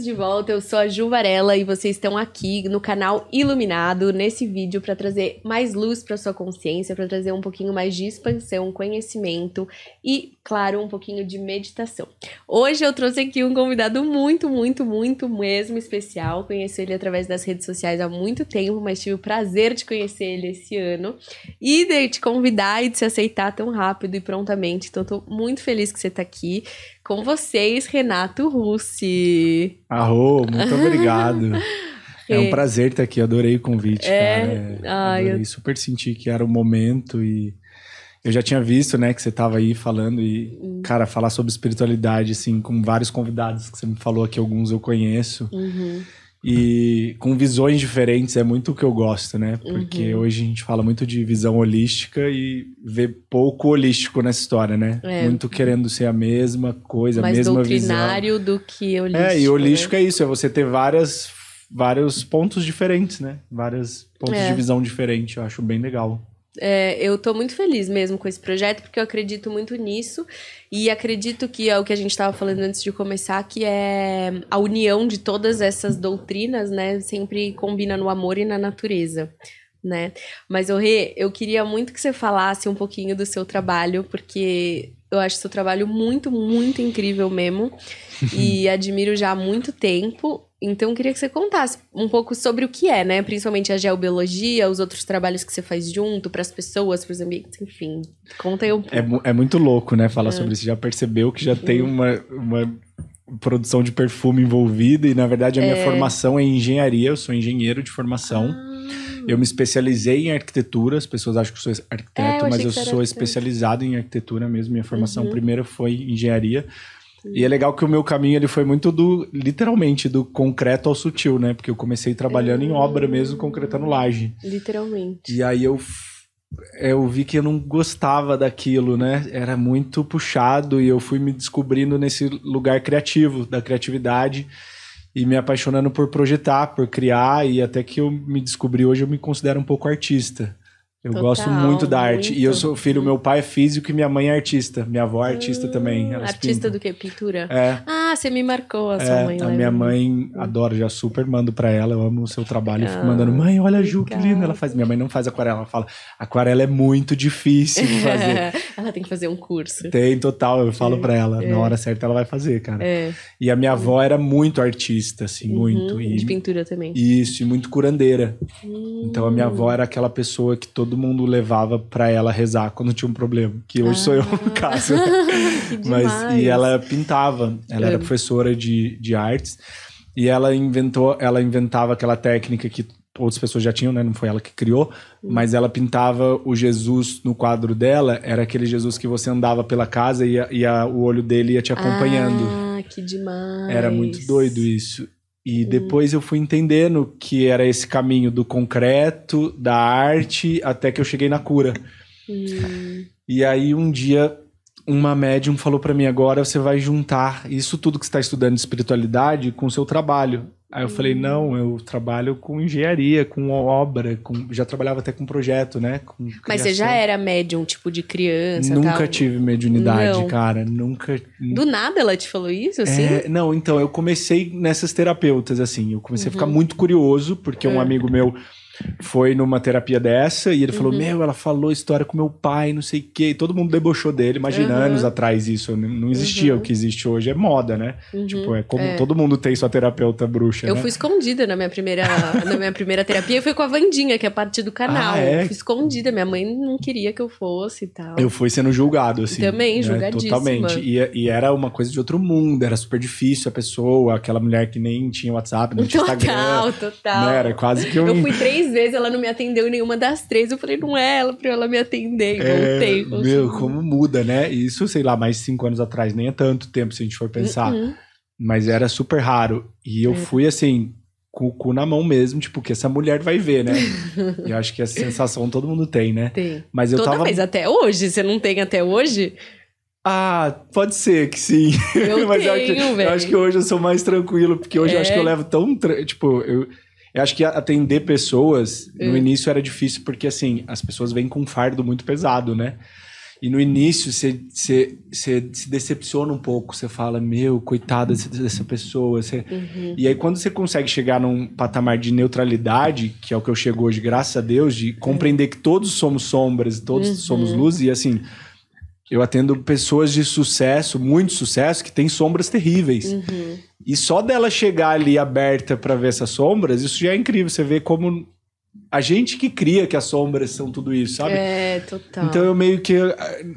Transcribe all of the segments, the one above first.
bem de volta. Eu sou a Ju Varela e vocês estão aqui no canal Iluminado nesse vídeo para trazer mais luz para sua consciência, para trazer um pouquinho mais de expansão, conhecimento e, claro, um pouquinho de meditação. Hoje eu trouxe aqui um convidado muito, muito, muito mesmo especial. conheci ele através das redes sociais há muito tempo, mas tive o prazer de conhecer ele esse ano e de te convidar e de se aceitar tão rápido e prontamente. Então, tô muito feliz que você está aqui. Com vocês, Renato Russi. Arro, muito obrigado. É um prazer estar aqui, adorei o convite, é... cara. É, Ai, adorei, eu... super senti que era o momento e eu já tinha visto, né, que você estava aí falando e, uhum. cara, falar sobre espiritualidade, assim, com vários convidados que você me falou aqui, alguns eu conheço. Uhum e com visões diferentes é muito o que eu gosto, né? Porque uhum. hoje a gente fala muito de visão holística e vê pouco holístico nessa história, né? É. Muito querendo ser a mesma coisa, Mais a mesma visão. Mais doutrinário do que holístico. É, e né? holístico né? é isso, é você ter várias vários pontos diferentes, né? Vários pontos é. de visão diferentes, eu acho bem legal. É, eu estou muito feliz mesmo com esse projeto, porque eu acredito muito nisso. E acredito que é o que a gente estava falando antes de começar, que é a união de todas essas doutrinas, né? Sempre combina no amor e na natureza. Né? Mas, Rê, eu queria muito que você falasse um pouquinho do seu trabalho, porque eu acho seu trabalho muito, muito incrível mesmo. e admiro já há muito tempo. Então, queria que você contasse um pouco sobre o que é, né? Principalmente a geobiologia, os outros trabalhos que você faz junto, para as pessoas, para os ambientes, enfim. Conta aí um pouco. É, é muito louco, né? Falar é. sobre isso. Já percebeu que já tem uma, uma produção de perfume envolvida e, na verdade, a minha é... formação é em engenharia. Eu sou engenheiro de formação. Ah. Eu me especializei em arquitetura. As pessoas acham que eu sou arquiteto, é, eu mas eu sou especializado em arquitetura mesmo. Minha formação uhum. primeiro foi engenharia e é legal que o meu caminho ele foi muito do literalmente do concreto ao sutil, né? Porque eu comecei trabalhando em obra mesmo, concretando laje. Literalmente. E aí eu eu vi que eu não gostava daquilo, né? Era muito puxado e eu fui me descobrindo nesse lugar criativo, da criatividade e me apaixonando por projetar, por criar e até que eu me descobri hoje eu me considero um pouco artista. Eu Total, gosto muito da arte. Muito. E eu sou filho, meu pai é físico e minha mãe é artista. Minha avó é artista hum, também. artista pintam. do que? Pintura? É. Ah, ah, você me marcou a sua é, mãe. A lembra? Né? minha mãe adora já super, mando pra ela, eu amo o seu trabalho. Legal, fico mandando, mãe, olha a Ju, que linda. Ela faz, minha mãe não faz aquarela, ela fala, aquarela é muito difícil de fazer. ela tem que fazer um curso. Tem, total, eu falo é, pra ela, é. na hora certa ela vai fazer, cara. É. E a minha avó era muito artista, assim, uhum, muito. E, de pintura também. Isso, e muito curandeira. Hum. Então a minha avó era aquela pessoa que todo mundo levava pra ela rezar quando tinha um problema, que hoje ah. sou eu no ah. caso. Né? Mas, e ela pintava, ela era professora de, de artes. E ela inventou, ela inventava aquela técnica que outras pessoas já tinham, né? Não foi ela que criou, hum. mas ela pintava o Jesus no quadro dela, era aquele Jesus que você andava pela casa e, a, e a, o olho dele ia te acompanhando. Ah, que demais! Era muito doido isso. E hum. depois eu fui entendendo que era esse caminho do concreto, da arte, até que eu cheguei na cura. Hum. E aí um dia uma médium falou para mim agora, você vai juntar isso tudo que está estudando de espiritualidade com o seu trabalho. Aí eu falei, não, eu trabalho com engenharia, com obra, com... já trabalhava até com projeto, né? Com Mas você já era médium, tipo, de criança Nunca tal? tive mediunidade, não. cara, nunca... Do nada ela te falou isso, assim? É, não, então, eu comecei nessas terapeutas, assim, eu comecei uhum. a ficar uhum. muito curioso, porque um é. amigo meu foi numa terapia dessa e ele uhum. falou: Meu, ela falou história com meu pai, não sei o quê. E todo mundo debochou dele. Imagina, uhum. anos atrás isso não existia. Uhum. O que existe hoje é moda, né? Uhum. Tipo, é como é. todo mundo tem sua terapeuta bruxa. Eu né? fui escondida na minha primeira, na minha primeira terapia. Eu fui com a Vandinha, que é parte do canal. Ah, é? Fui escondida. Minha mãe não queria que eu fosse e tal. Eu fui sendo julgado, assim. Também, né? julgadíssima. Totalmente. E, é, e, era uma coisa de outro mundo. Era super difícil a pessoa, aquela mulher que nem tinha WhatsApp, não tinha total, Instagram. Total, total. Né? Era quase que um... Eu fui três três vezes, ela não me atendeu em nenhuma das três. Eu falei, não é ela pra ela me atender. E voltei. Consegui. É, assim, meu, hum". como muda, né? Isso, sei lá, mais cinco anos atrás, nem é tanto tempo se a gente for pensar. Uh -uh. Mas era super raro. E eu é. fui assim, com o cu na mão mesmo, tipo, que essa mulher vai ver, né? eu acho que essa sensação todo mundo tem, né? Tem. Mas eu Toda tava... Mas até hoje. Você não tem até hoje? Ah, pode ser que sim. Eu Mas tenho, eu acho, que, eu acho que hoje eu sou mais tranquilo, porque hoje é. eu acho que eu é. levo tão... Tipo, eu eu acho que atender pessoas é. no início era difícil porque assim as pessoas vêm com um fardo muito pesado, né? E no início você se decepciona um pouco, você fala, meu, coitada dessa pessoa. Cê... Uhum. E aí, quando você consegue chegar num patamar de neutralidade, que é o que eu chego hoje, graças a Deus, de é. compreender uhum. que todos somos sombras, todos uhum. somos luz, e assim, eu atendo pessoas de sucesso, muito sucesso, que têm sombras terríveis. Uhum. E só dela chegar ali aberta para ver essas sombras, isso já é incrível. Você vê como a gente que cria que as sombras são tudo isso, sabe? É, total. Então eu meio que.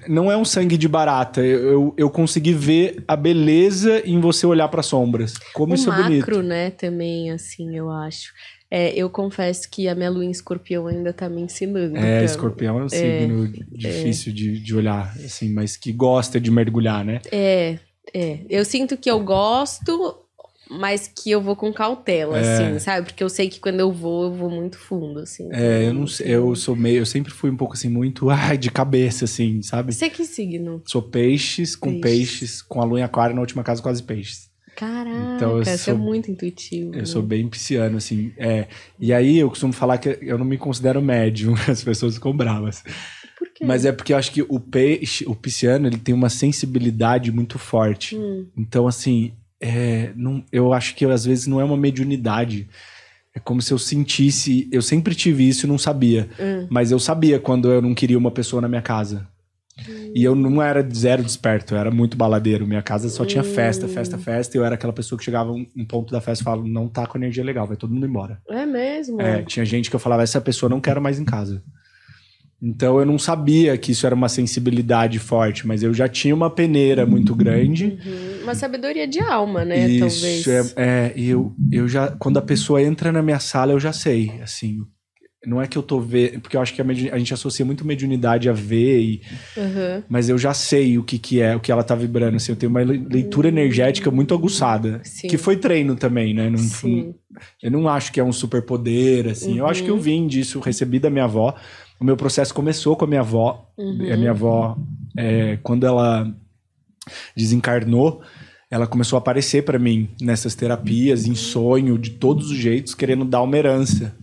Não é um sangue de barata. Eu, eu, eu consegui ver a beleza em você olhar para sombras. Como o isso macro, é bonito. macro, né? Também, assim, eu acho. É, eu confesso que a minha lua em escorpião ainda tá me ensinando. É, então, escorpião é um é, signo é, difícil é. De, de olhar, assim, mas que gosta de mergulhar, né? É, é. Eu sinto que eu gosto, mas que eu vou com cautela, é. assim, sabe? Porque eu sei que quando eu vou, eu vou muito fundo, assim. É, então, eu não sei, eu sou meio, eu sempre fui um pouco assim, muito ai, de cabeça, assim, sabe? Você é que signo? Sou peixes, com peixes, peixes com a lua em aquário na última casa, quase peixes. Caraca, então, eu é sou, é muito intuitivo. Eu né? sou bem pisciano, assim. É, e aí eu costumo falar que eu não me considero médium, as pessoas ficam bravas. Por quê? Mas é porque eu acho que o peixe, o pisciano, ele tem uma sensibilidade muito forte. Hum. Então, assim, é, não, eu acho que às vezes não é uma mediunidade. É como se eu sentisse. Eu sempre tive isso e não sabia. Hum. Mas eu sabia quando eu não queria uma pessoa na minha casa. E eu não era zero desperto, eu era muito baladeiro. Minha casa só tinha festa, festa, festa. E eu era aquela pessoa que chegava um, um ponto da festa e falava: não tá com energia legal, vai todo mundo embora. É mesmo? É, tinha gente que eu falava: essa pessoa não quero mais em casa. Então eu não sabia que isso era uma sensibilidade forte, mas eu já tinha uma peneira muito grande. Uhum. Uma sabedoria de alma, né? Isso, Talvez. É, é, eu, eu já. Quando a pessoa entra na minha sala, eu já sei, assim, não é que eu tô vendo, porque eu acho que a, a, gente associa muito mediunidade a ver, e, uhum. mas eu já sei o que, que é, o que ela tá vibrando. Assim, eu tenho uma leitura hum. energética muito aguçada, Sim. que foi treino também, né? Não, Sim. Eu não acho que é um superpoder, assim. Uhum. Eu acho que eu uhum. vim disso, recebi da minha avó. O meu processo começou com a minha avó. Uhum. A minha uhum. avó, é, quando ela desencarnou, ela começou a aparecer para mim nessas terapias, em uhum. sonho, de todos os jeitos, querendo dar uma herança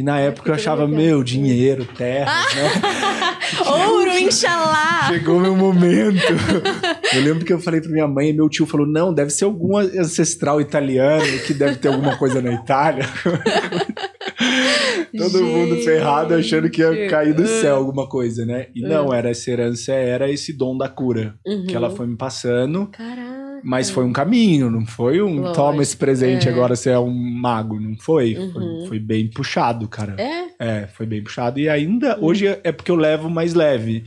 e na época eu achava, meu, dinheiro, terra, ah. né? Ouro, inxalá! Chegou meu momento. Eu lembro que eu falei pra minha mãe e meu tio falou, não, deve ser algum ancestral italiano que deve ter alguma coisa na Itália. Todo Gente. mundo ferrado achando que ia cair do céu alguma coisa, né? E não, ah. era essa herança, era esse dom da cura uhum. que ela uhum. foi me passando. Caraca. Mas foi um caminho, não foi um Lógico, toma esse presente, é. agora você é um mago. Não foi. Uhum. foi. Foi, bem puxado, cara. É? É, foi bem puxado. E ainda uhum. hoje é, é porque eu levo mais leve.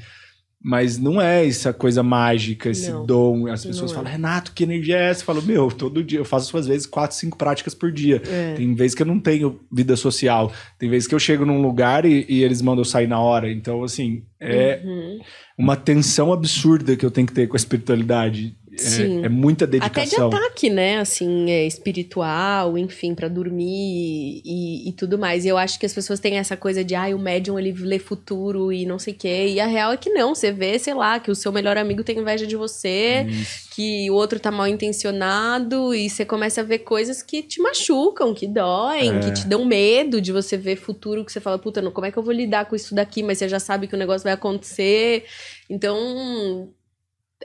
Mas não é essa coisa mágica, esse não, dom. As pessoas é. falam, é. Renato, que energia é essa? Eu falo, meu, todo dia eu faço às vezes quatro, cinco práticas por dia. É. Tem vezes que eu não tenho vida social. Tem vezes que eu chego num lugar e, e eles mandam eu sair na hora. Então, assim, é uhum. uma tensão absurda que eu tenho que ter com a espiritualidade. É, é, muita dedicação. Até de ataque, né? Assim, é, espiritual, enfim, para dormir e, e, tudo mais. E eu acho que as pessoas têm essa coisa de, ah, o médium ele lê futuro e não sei o quê. E a real é que não. Você vê, sei lá, que o seu melhor amigo tem inveja de você, Isso. que o outro tá mal intencionado e você começa a ver coisas que te machucam, que doem, é. que te dão medo de você ver futuro que você fala, puta, não, como é que eu vou lidar com isso daqui? Mas você já sabe que o negócio vai acontecer. Então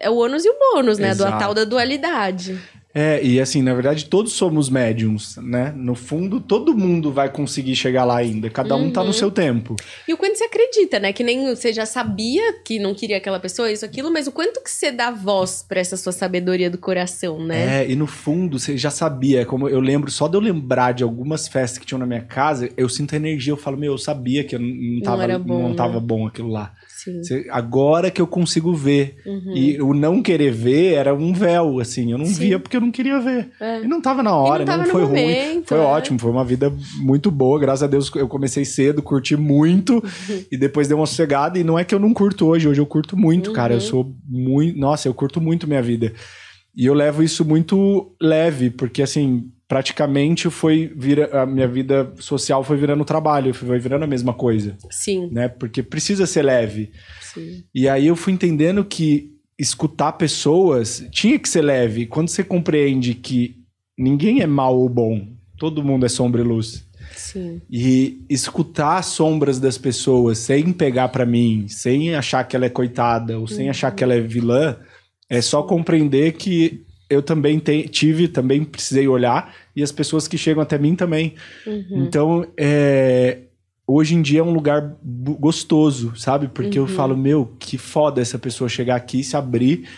é o ônus e o bônus, né? Exato. Do tal da dualidade. É, e assim, na verdade, todos somos médiums, né? No fundo, todo mundo vai conseguir chegar lá ainda. Cada um tá no uhum. seu tempo. E o quanto você acredita, né? Que nem você já sabia que não queria aquela pessoa, isso, aquilo, mas o quanto que você dá voz para essa sua sabedoria do coração, né? É, e no fundo, você já sabia. Como eu lembro, só de eu lembrar de algumas festas que tinham na minha casa, eu sinto a energia, eu falo, meu, eu sabia que eu não tava, não, bom, não tava né? bom aquilo lá agora que eu consigo ver. Uhum. E o não querer ver era um véu, assim. Eu não Sim. via porque eu não queria ver. É. E não tava na hora, né? não, não foi ruim. Foi é. ótimo, foi uma vida muito boa. Graças a Deus eu comecei cedo, curti muito. Uhum. e depois deu uma sossegada. E não é que eu não curto hoje, hoje eu curto muito, uhum. cara. Eu uhum. sou muito. Nossa, eu curto muito minha vida. E eu levo isso muito leve, porque assim, praticamente foi vira a minha vida social foi virando trabalho, foi virando a mesma coisa. Sim. Né? Porque precisa ser leve. Sim. E aí eu fui entendendo que escutar pessoas tinha que ser leve. Quando você compreende que ninguém é mal ou bom, todo mundo é sombra e luz. Sim. E escutar as sombras das pessoas sem pegar para mim, sem achar que ela é coitada ou uhum. sem achar que ela é vilã, é só compreender que eu também te, tive, também precisei olhar, e as pessoas que chegam até mim também. Uhum. Então, é, hoje em dia é um lugar gostoso, sabe? Porque uhum. eu falo, meu, que foda essa pessoa chegar aqui, se abrir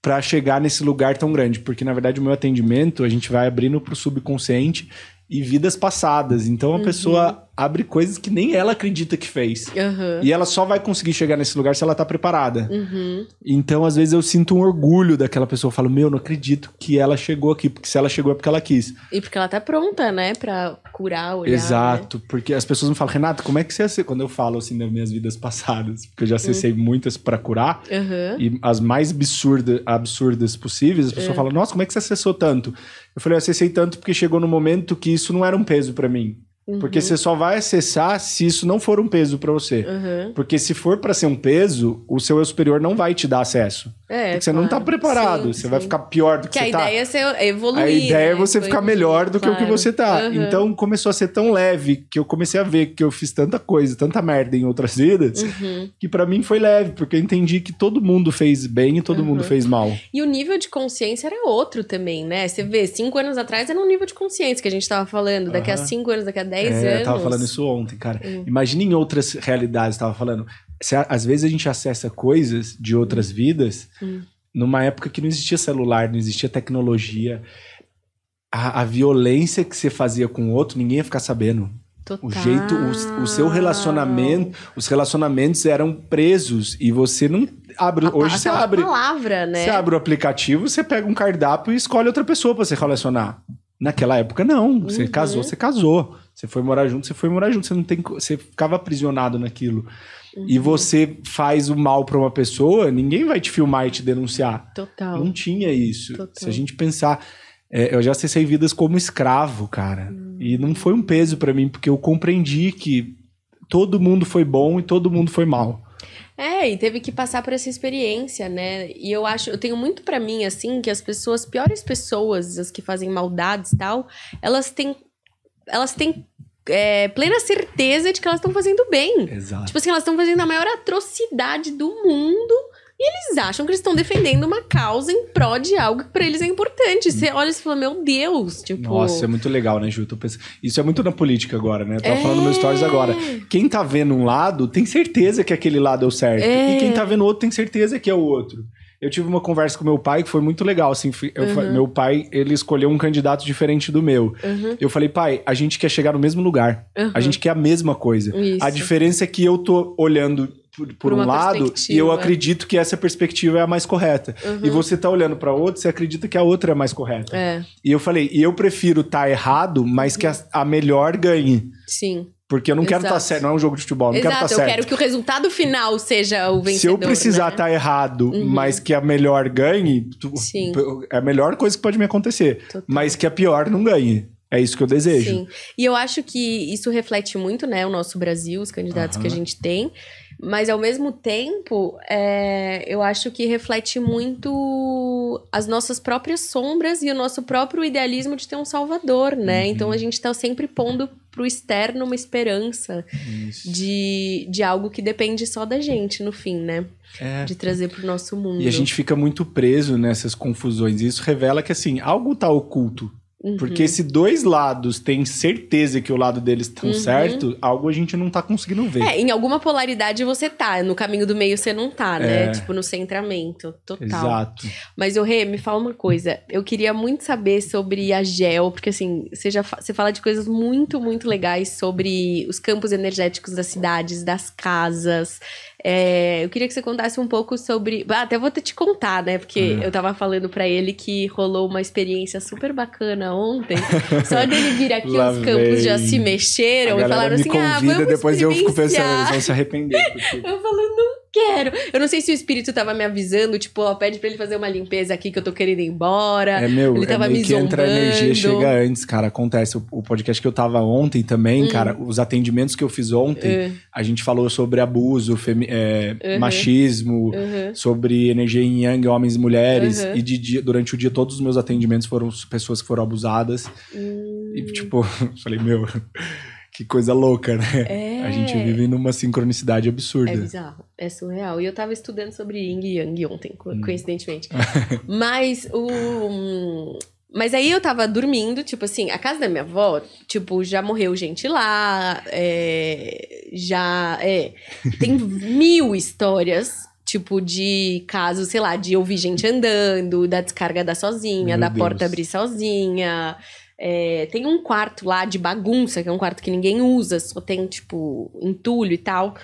para chegar nesse lugar tão grande, porque na verdade o meu atendimento a gente vai abrindo para o subconsciente e vidas passadas. Então a uhum. pessoa abre coisas que nem ela acredita que fez. Uhum. E ela só vai conseguir chegar nesse lugar se ela tá preparada. Uhum. Então, às vezes, eu sinto um orgulho daquela pessoa. Eu falo, meu, não acredito que ela chegou aqui. Porque se ela chegou é porque ela quis. E porque ela tá pronta, né? Pra curar, olhar. Né? Exato. Né? Porque as pessoas me falam, Renato, como é que você... Quando eu falo, assim, das minhas vidas passadas. Porque eu já acessei uhum. muitas para curar. E as mais absurda, absurdas possíveis. As pessoas uhum. falam, nossa, como é que você acessou tanto? Eu falei, eu acessei tanto porque chegou no momento que isso não era um peso para mim. Uhum. Porque você só vai acessar se isso não for um peso para você. Uhum. Porque se for para ser um peso, o seu eu superior não vai te dar acesso. É, porque você claro. não tá preparado. Sim, você sim. vai ficar pior do que, que você tá. Porque é a ideia é evoluir. A ideia né? é você Foi ficar assim, melhor do claro. que o que você tá. Uhum. Então começou a ser tão leve que eu comecei a ver que eu fiz tanta coisa, tanta merda em outras vidas, uhum. que para mim foi leve, porque eu entendi que todo mundo fez bem e todo mundo uhum. fez mal. E o nível de consciência era outro também, né? Você vê, cinco anos atrás era um nível de consciência que a gente tava falando. Daqui a cinco anos, daqui a 10 é, anos. Eu tava falando isso ontem, cara. Hum. Imagina em outras realidades, tava falando. Se, às vezes a gente acessa coisas de outras hum. vidas hum. numa época que não existia celular, não existia tecnologia. A, a violência que você fazia com o outro, ninguém ia ficar sabendo. Total. O jeito, o, o, seu relacionamento, os relacionamentos eram presos e você não abre. A, hoje você abre. Palavra, né? Você abre o aplicativo, você pega um cardápio e escolhe outra pessoa para se relacionar. Naquela época, não. Você uhum. casou, você casou. Você foi morar junto, você foi morar junto, você não tem, você ficava aprisionado naquilo. Uhum. E você faz o mal para uma pessoa, ninguém vai te filmar e te denunciar. Total. Não tinha isso. Total. Se a gente pensar, é, eu já cessei vidas como escravo, cara. Uhum. E não foi um peso para mim, porque eu compreendi que todo mundo foi bom e todo mundo foi mal. É, e teve que passar por essa experiência, né? E eu acho, eu tenho muito para mim assim que as pessoas, piores pessoas, as que fazem maldades e tal, elas têm elas têm é, plena certeza de que elas estão fazendo bem. Exato. Tipo assim, elas estão fazendo a maior atrocidade do mundo e eles acham que eles estão defendendo uma causa em prol de algo que pra eles é importante. Você olha e fala, meu Deus, tipo... Nossa, é muito legal, né, Ju? Pensando... Isso é muito na política agora, né? Eu tava é... falando meus stories agora. Quem tá vendo um lado tem certeza que aquele lado é o certo. É... E quem tá vendo o outro tem certeza que é o outro eu tive uma conversa com meu pai que foi muito legal, assim, eu, uhum. meu pai, ele escolheu um candidato diferente do meu. Uhum. Eu falei, pai, a gente quer chegar no mesmo lugar, uhum. a gente quer a mesma coisa. Isso. A diferença é que eu tô olhando por, por um lado e eu acredito que essa perspectiva é a mais correta. Uhum. E você tá olhando para outra, você acredita que a outra é a mais correta. É. E eu falei, e eu prefiro estar tá errado, mas que a, a melhor ganhe. Sim. Porque eu não quero estar tá certo, não é um jogo de futebol, eu não tá Exato, quero estar tá certo. eu quero que o resultado final seja o vencedor. Se eu precisar estar né? tá errado, uhum. mas que a melhor ganhe, tu, é a melhor coisa que pode me acontecer. Total. Mas que a pior não ganhe. É isso que eu desejo. Sim. E eu acho que isso reflete muito, né, o nosso Brasil, os candidatos uhum. que a gente tem. Mas ao mesmo tempo, é, eu acho que reflete muito as nossas próprias sombras e o nosso próprio idealismo de ter um salvador, né? Uhum. Então a gente está sempre pondo pro externo uma esperança de, de algo que depende só da gente, no fim, né? É. De trazer pro nosso mundo. E a gente fica muito preso nessas confusões. Isso revela que, assim, algo tá oculto porque uhum. se dois lados têm certeza que o lado deles estão uhum. certo, algo a gente não tá conseguindo ver. É, em alguma polaridade você tá, no caminho do meio você não tá, né? É. Tipo, no centramento. Total. Exato. Mas, o Rê, me fala uma coisa. Eu queria muito saber sobre a GEL, porque assim, você, já fa você fala de coisas muito, muito legais sobre os campos energéticos das cidades, das casas. É, eu queria que você contasse um pouco sobre. até vou te contar, né? Porque hum. eu tava falando para ele que rolou uma experiência super bacana ontem. Só dele vir aqui, os campos já se mexeram e falaram assim: ah, vamos depois eu fico pensando, eles vão se arrepender. Porque... eu falando, não quero. Eu não sei se o espírito tava me avisando, tipo, ó, pede pra ele fazer uma limpeza aqui que eu tô querendo ir embora. É meu, ele tava é meio me que entra a energia, chega antes, cara. Acontece. O, o podcast que eu tava ontem também, hum. cara, os atendimentos que eu fiz ontem, uh. a gente falou sobre abuso, é, uh uhum. -huh. machismo, uh uhum. -huh. sobre energia em yang, homens e mulheres. -huh. Uhum. E de dia, durante o dia, todos os meus atendimentos foram pessoas que foram abusadas. Hum. E, tipo, falei, meu. Que coisa louca, né? É... A gente é. vive numa sincronicidade absurda. É bizarro, é surreal. E eu tava estudando sobre Yin e Yang ontem, hum. coincidentemente. Mas o. Mas aí eu tava dormindo, tipo assim, a casa da minha avó, tipo, já morreu gente lá, é, já. É, tem mil histórias, tipo, de casos, sei lá, de ouvir gente andando, da descarga dar sozinha, Meu da Deus. porta abrir sozinha. É, tem um quarto lá de bagunça, que é um quarto que ninguém usa, só tem, tipo, entulho e tal.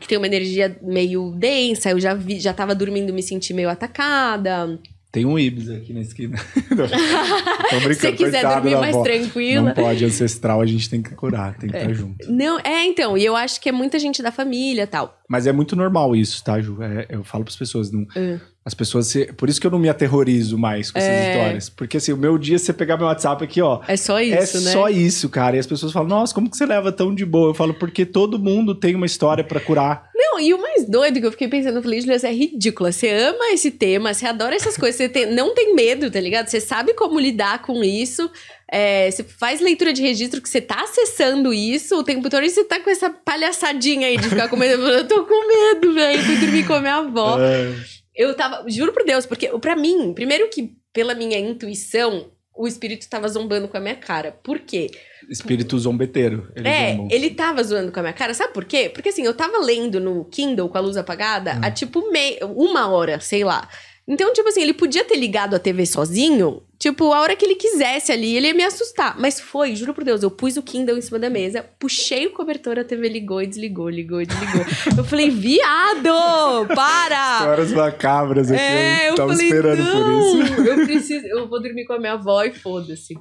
Que tem uma energia meio densa, eu já vi, já tava dormindo, me senti meio atacada. Tem um Ibis aqui na esquina. Se você quiser dormir mais tranquila. Não pode, ancestral a gente tem que curar, tem que é. estar tá junto. Não, é, então, e eu acho que é muita gente da família tal. Mas é muito normal isso, tá, Ju? É, eu falo para as pessoas, não, é. As pessoas se... Por isso que eu não me aterrorizo mais com essas é. histórias. Porque assim, o meu dia, se você pegar meu WhatsApp aqui, ó. É só é isso, é né? É só isso, cara. E as pessoas falam, nossa, como que você leva tão de boa? Eu falo, porque todo mundo tem uma história para curar. Não, e o mais doido que eu fiquei pensando, eu falei, Juliana, é ridícula. Você ama esse tema, você adora essas coisas, você tem... não tem medo, tá ligado? Você sabe como lidar com isso. É, você faz leitura de registro que você tá acessando isso o tempo todo e você tá com essa palhaçadinha aí de ficar com medo. Eu tô com medo, velho. Fui dormir com a minha avó. É. Eu tava, juro por Deus, porque para mim, primeiro que pela minha intuição, o espírito tava zombando com a minha cara. Por quê? Espírito zombeteiro. Ele é, zombou. ele tava zoando com a minha cara. Sabe por quê? Porque assim, eu tava lendo no Kindle com a luz apagada hum. há tipo meia, uma hora, sei lá. Então, tipo assim, ele podia ter ligado a TV sozinho, tipo, a hora que ele quisesse ali, ele ia me assustar. Mas foi, juro por Deus, eu pus o Kindle em cima da mesa, puxei o cobertor, a TV ligou e desligou, ligou e desligou. eu falei, viado, para! Histórias macabras aqui, é, eu, tava falei, esperando por isso. Eu preciso, eu vou dormir com a minha avó e foda-se.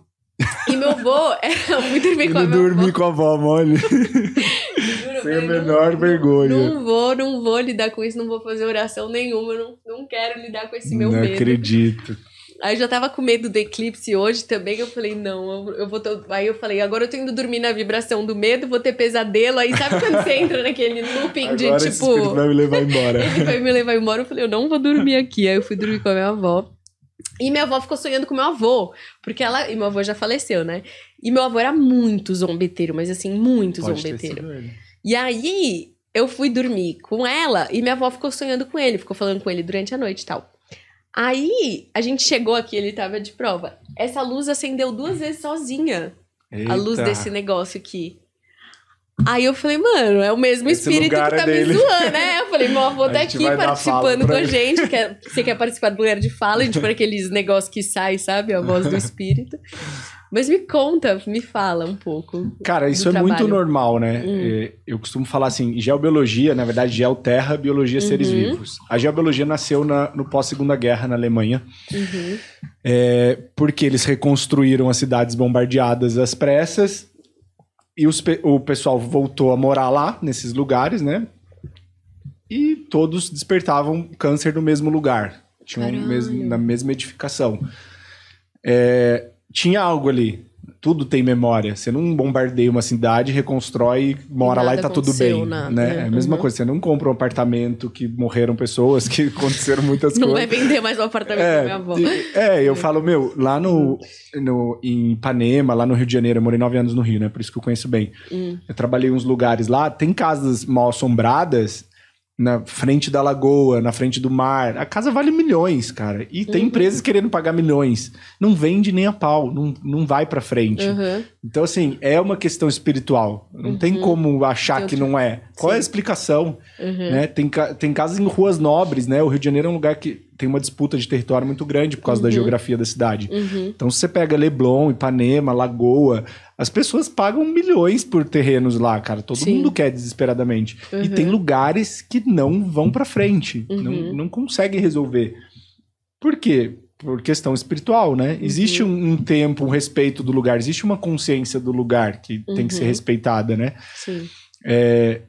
E meu avô, eu fui dormir com a minha avó. dormi com a avó, mole sem a menor não, vergonha. Não vou, não vou lidar com isso, não vou fazer oração nenhuma, não, não quero lidar com esse meu não medo. Não acredito. Aí eu já tava com medo do eclipse hoje também. Eu falei, não, eu, vou. To... Aí eu falei, agora eu tô indo dormir na vibração do medo, vou ter pesadelo. Aí sabe quando você entra naquele looping agora de tipo. Esse espírito vai me levar embora. ele vai me levar embora. Eu falei, eu não vou dormir aqui. Aí eu fui dormir com a minha avó. E minha avó ficou sonhando com meu avô, porque ela. E meu avô já faleceu, né? E meu avô era muito zombeteiro, mas assim, muito Pode zombeteiro. E aí eu fui dormir com ela e minha avó ficou sonhando com ele, ficou falando com ele durante a noite e tal. Aí a gente chegou aqui, ele tava de prova. Essa luz acendeu duas vezes sozinha. Eita. A luz desse negócio aqui. Aí eu falei, mano, é o mesmo Esse espírito que tá é me dele. zoando, né? Eu falei, meu avô tá aqui participando com a gente. Quer, você quer participar do lugar de fala? A gente para aqueles negócios que sai, sabe? A voz do espírito. Mas me conta, me fala um pouco. Cara, isso é trabalho. muito normal, né? Hum. É, eu costumo falar assim, geobiologia, na verdade, geoterra, biologia, uhum. seres vivos. A geobiologia nasceu na, no pós-segunda guerra na Alemanha, uhum. é, porque eles reconstruíram as cidades bombardeadas às pressas e os, o pessoal voltou a morar lá, nesses lugares, né? E todos despertavam câncer no mesmo lugar, tinham mesmo, na mesma edificação. É, tinha algo ali. Tudo tem memória. Você não bombardeia uma cidade, reconstrói, mora lá e tá tudo bem. Nada, né? É, é a mesma uhum. coisa. Você não compra um apartamento que morreram pessoas, que aconteceram muitas não coisas. Não vai vender mais um apartamento é, minha avó. É, eu falo, meu, lá no, no, em Ipanema, lá no Rio de Janeiro, eu morei nove anos no Rio, né? Por isso que eu conheço bem. Hum. Eu trabalhei em uns lugares lá, tem casas mal assombradas na frente da lagoa, na frente do mar. A casa vale milhões, cara. E tem uhum. empresas querendo pagar milhões. Não vende nem a pau, não, não vai para frente. Uhum. Então, assim, é uma questão espiritual. Não uhum. tem como achar que não é. Qual Sim. é a explicação? Uhum. Né? Tem, tem casas em ruas nobres, né? O Rio de Janeiro é um lugar que tem uma disputa de território muito grande por causa da uhum. geografia da cidade. Uhum. Então, se você pega Leblon, Ipanema, Lagoa, as pessoas pagam milhões por terrenos lá, cara. Todo Sim. mundo quer desesperadamente. Uhum. E tem lugares que não vão para frente, uhum. não, não conseguem resolver. Por quê? Por questão espiritual, né? Existe uhum. um, um, tempo, um respeito do lugar, existe uma consciência do lugar que tem que ser uhum. respeitada, né? Sim. É,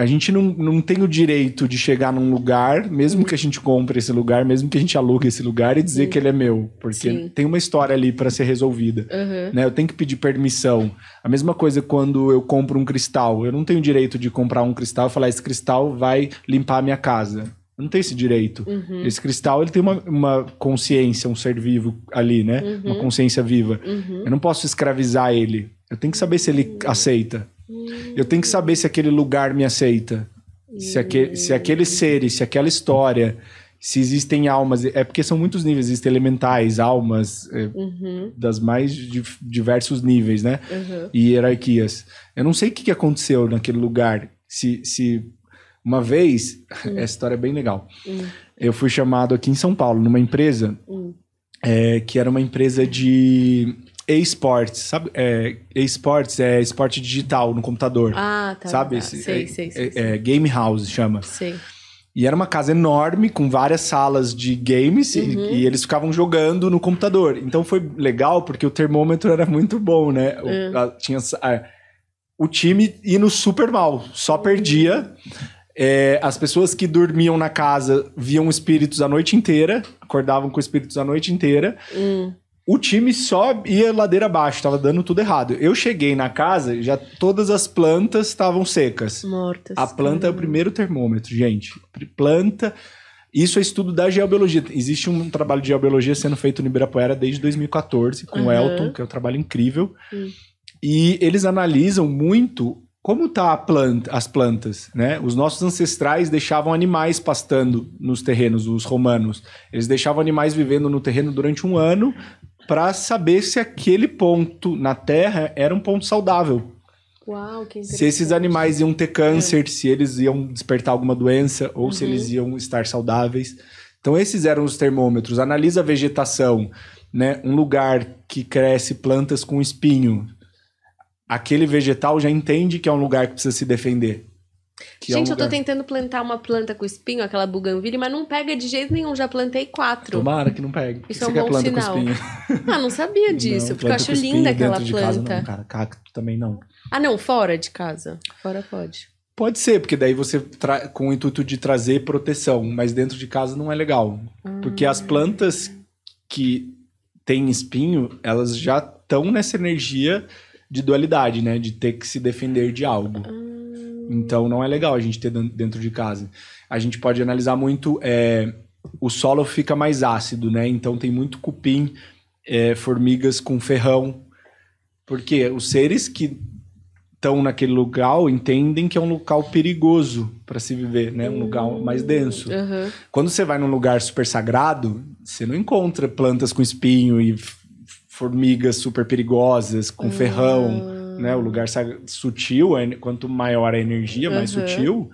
a gente não, não tem o direito de chegar num lugar, mesmo que a gente compre esse lugar, mesmo que a gente alugue esse lugar e dizer que ele é meu, porque Sim. tem uma história ali para ser resolvida, uhum. né? Eu tenho que pedir permissão. A mesma coisa quando eu compro um cristal, eu não tenho direito de comprar um cristal e falar esse cristal vai limpar a minha casa. Eu não tem esse direito. Uhum. Esse cristal ele tem uma, uma, consciência, um ser vivo ali, né? Uma uhum. consciência viva. Uhum. Eu não posso escravizar ele. Eu tenho que saber se ele aceita. Eu tenho que saber se aquele lugar me aceita. Se, aquele, se aqueles seres, se aquela história, se existem almas. É porque são muitos níveis, existem elementais, almas, é, uhum. das mais diversos níveis, né? Uhum. E hierarquias. Eu não sei o que, que aconteceu naquele lugar. Se, se uma vez, essa história é bem legal. Hum. Eu fui chamado aqui em São Paulo, numa empresa, hum. é, que era uma empresa de esportes, sabe? É, esportes é esporte digital no computador. Ah, tá. Sabe? Tá. Sei, é, sei, sei, é, é, game house chama. Sei. E era uma casa enorme, com várias salas de games, uhum. e, e, eles ficavam jogando no computador. Então foi legal, porque o termômetro era muito bom, né? Uhum. O, é. a, tinha, a, o time indo super mal, só perdia. É, as pessoas que dormiam na casa viam espíritos a noite inteira, acordavam com espíritos a noite inteira. Hum o time só ia ladeira abaixo, tava dando tudo errado. Eu cheguei na casa, já todas as plantas estavam secas. Mortas. A planta é o primeiro termômetro, gente. Planta. Isso é estudo da geobiologia. Existe um trabalho de geobiologia sendo feito no Ibirapuera desde 2014 com uhum. o Elton, que é um trabalho incrível. Uhum. E eles analisam muito como tá planta, as plantas, né? Os nossos ancestrais deixavam animais pastando nos terrenos, os romanos. Eles deixavam animais vivendo no terreno durante um ano, para saber se aquele ponto na Terra era um ponto saudável. Uau, que se esses animais iam ter câncer, é. se eles iam despertar alguma doença ou uhum. se eles uhum. iam estar saudáveis. Então esses eram os termômetros. Analisa a vegetação, né? Um lugar que cresce plantas com espinho, aquele vegetal já entende que é um lugar que precisa se defender. Que Gente, é um lugar... eu tô tentando plantar uma planta com espinho, aquela buganvília, mas não pega de jeito nenhum. Já plantei quatro. Tomara que não pegue. Isso é um bom sinal. Ah, não sabia disso, não, porque eu acho linda aquela planta. casa, não, cara, cacto também não. Ah, não, fora de casa. Fora pode. Pode ser, porque daí você tra... com o intuito de trazer proteção, mas dentro de casa não é legal. Hum. Porque as ah. plantas que têm espinho, elas já estão nessa energia de dualidade, né? De ter que se defender de algo. Hum. Então não é legal a gente ter dentro de casa. A gente pode analisar muito. É, o solo fica mais ácido, né? Então tem muito cupim, é, formigas com ferrão. Porque os seres que estão naquele lugar entendem que é um local perigoso para se viver, né? Um lugar hum. mais denso. Uhum. Quando você vai num lugar super sagrado, você não encontra plantas com espinho e formigas super perigosas com uhum. ferrão né? O lugar sutil, quanto maior a energia, mais uhum. sutil,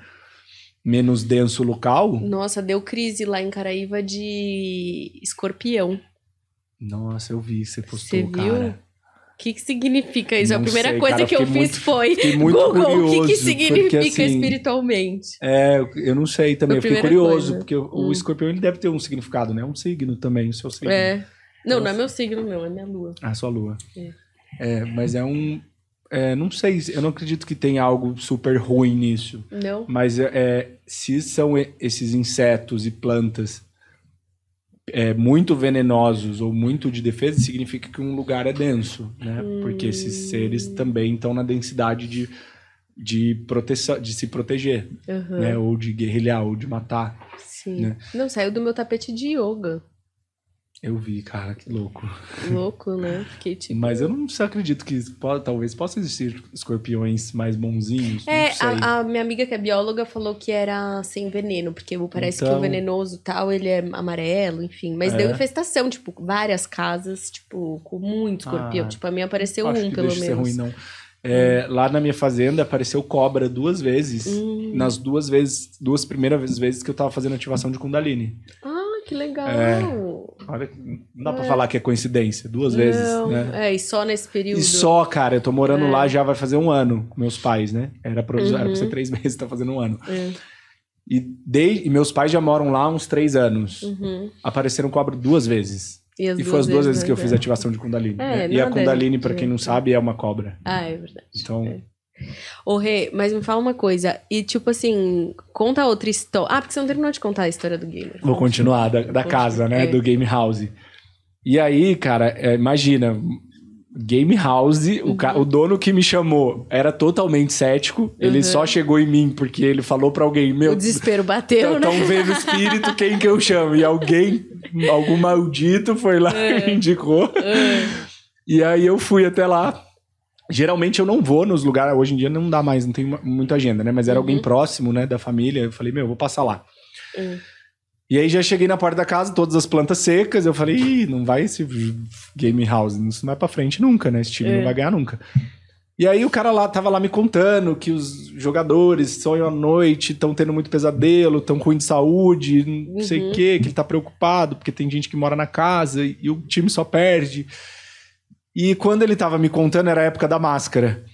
menos denso o local. Nossa, deu crise lá em Caraíva de escorpião. Nossa, eu vi, você postou, você viu? O que, que significa isso? Não a primeira sei, coisa cara, que eu fiz muito, foi Google, o que, que significa porque, assim, espiritualmente? É, eu não sei também, eu fiquei curioso, coisa. porque hum. o escorpião ele deve ter um significado, né? Um signo também, o seu signo. É. Não, não é meu signo, não é minha lua. Ah, sua lua. É. é mas é um. É, não sei, eu não acredito que tenha algo super ruim nisso. Não. Mas é, é se são esses insetos e plantas é, muito venenosos ou muito de defesa, significa que um lugar é denso, né? Hum. Porque esses seres também estão na densidade de, de proteção, de se proteger, uhum. né? Ou de guerrilhar, ou de matar. Sim. Né? Não, saiu do meu tapete de yoga. Eu vi, cara, que louco. Louco, né? Fiquei tipo. Mas eu não acredito que pode, talvez possa existir escorpiões mais bonzinhos. É, a, a, minha amiga que é bióloga falou que era sem veneno, porque parece então... que o então. venenoso tal, ele é amarelo, enfim. Mas é. deu infestação, tipo, várias casas, tipo, com muito ah, escorpião. Ah, tipo, a minha apareceu um, pelo menos. Ser ruim, não. É, hum. Lá na minha fazenda apareceu cobra duas vezes. Hum. Nas duas vezes, duas primeiras vezes que eu tava fazendo ativação de Kundalini. Ah que legal! É, olha, não dá é. pra falar que é coincidência, duas não, vezes, né? É, e só nesse período. E só, cara, eu tô morando é. lá já vai fazer um ano com meus pais, né? Era pra, uhum. era pra ser uhum. três meses, tá fazendo um ano. É. E, de, e meus pais já moram lá há uns três anos. Uhum. Apareceram cobra duas vezes. E, e foi as duas vezes, vezes que eu né? fiz a ativação de Kundalini. É, né? E a é Kundalini, para quem não sabe, é uma cobra. Ah, é verdade. Então, é. Ô, Rê, mas me fala uma coisa. E, tipo assim, conta outra história. Ah, porque você não terminou de contar a história do gamer. Vou continuar, da, da casa, né? É. Do game house. E aí, cara, é, imagina. Game House, uhum. o, ca... Uhum. o, dono que me chamou era totalmente cético. Uhum. Ele só uhum. chegou em mim porque ele falou para alguém: Meu. O desespero bateu, né? Estão vendo espírito, quem que eu chamo? E alguém, algum maldito, foi lá é. e uhum. indicou. É. E aí eu fui até lá, Geralmente eu não vou nos lugares, hoje em dia não dá mais, não tem muita agenda, né? Mas era uhum. alguém próximo, né, da família. Eu falei, meu, vou passar lá. Uhum. E aí já cheguei na porta da casa, todas as plantas secas. Eu falei, Ih, não vai esse game house, não vai é pra frente nunca, né? Esse time não é. vai ganhar nunca. E aí o cara lá tava lá me contando que os jogadores sonham à noite, estão tendo muito pesadelo, estão ruim de saúde, não uhum. sei o quê, que ele tá preocupado, porque tem gente que mora na casa e o time só perde. E quando ele tava me contando, era a época da máscara.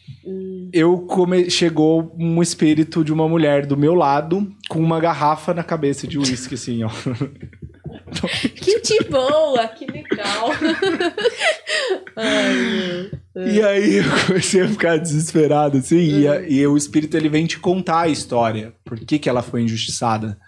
Eu come... Chegou um espírito de uma mulher do meu lado com uma garrafa na cabeça de uísque, assim, ó. que de boa, que legal. Ai, e aí eu comecei a ficar desesperado, assim, e, uhum. a... e o espírito ele vem te contar a história. Por que, que ela foi injustiçada?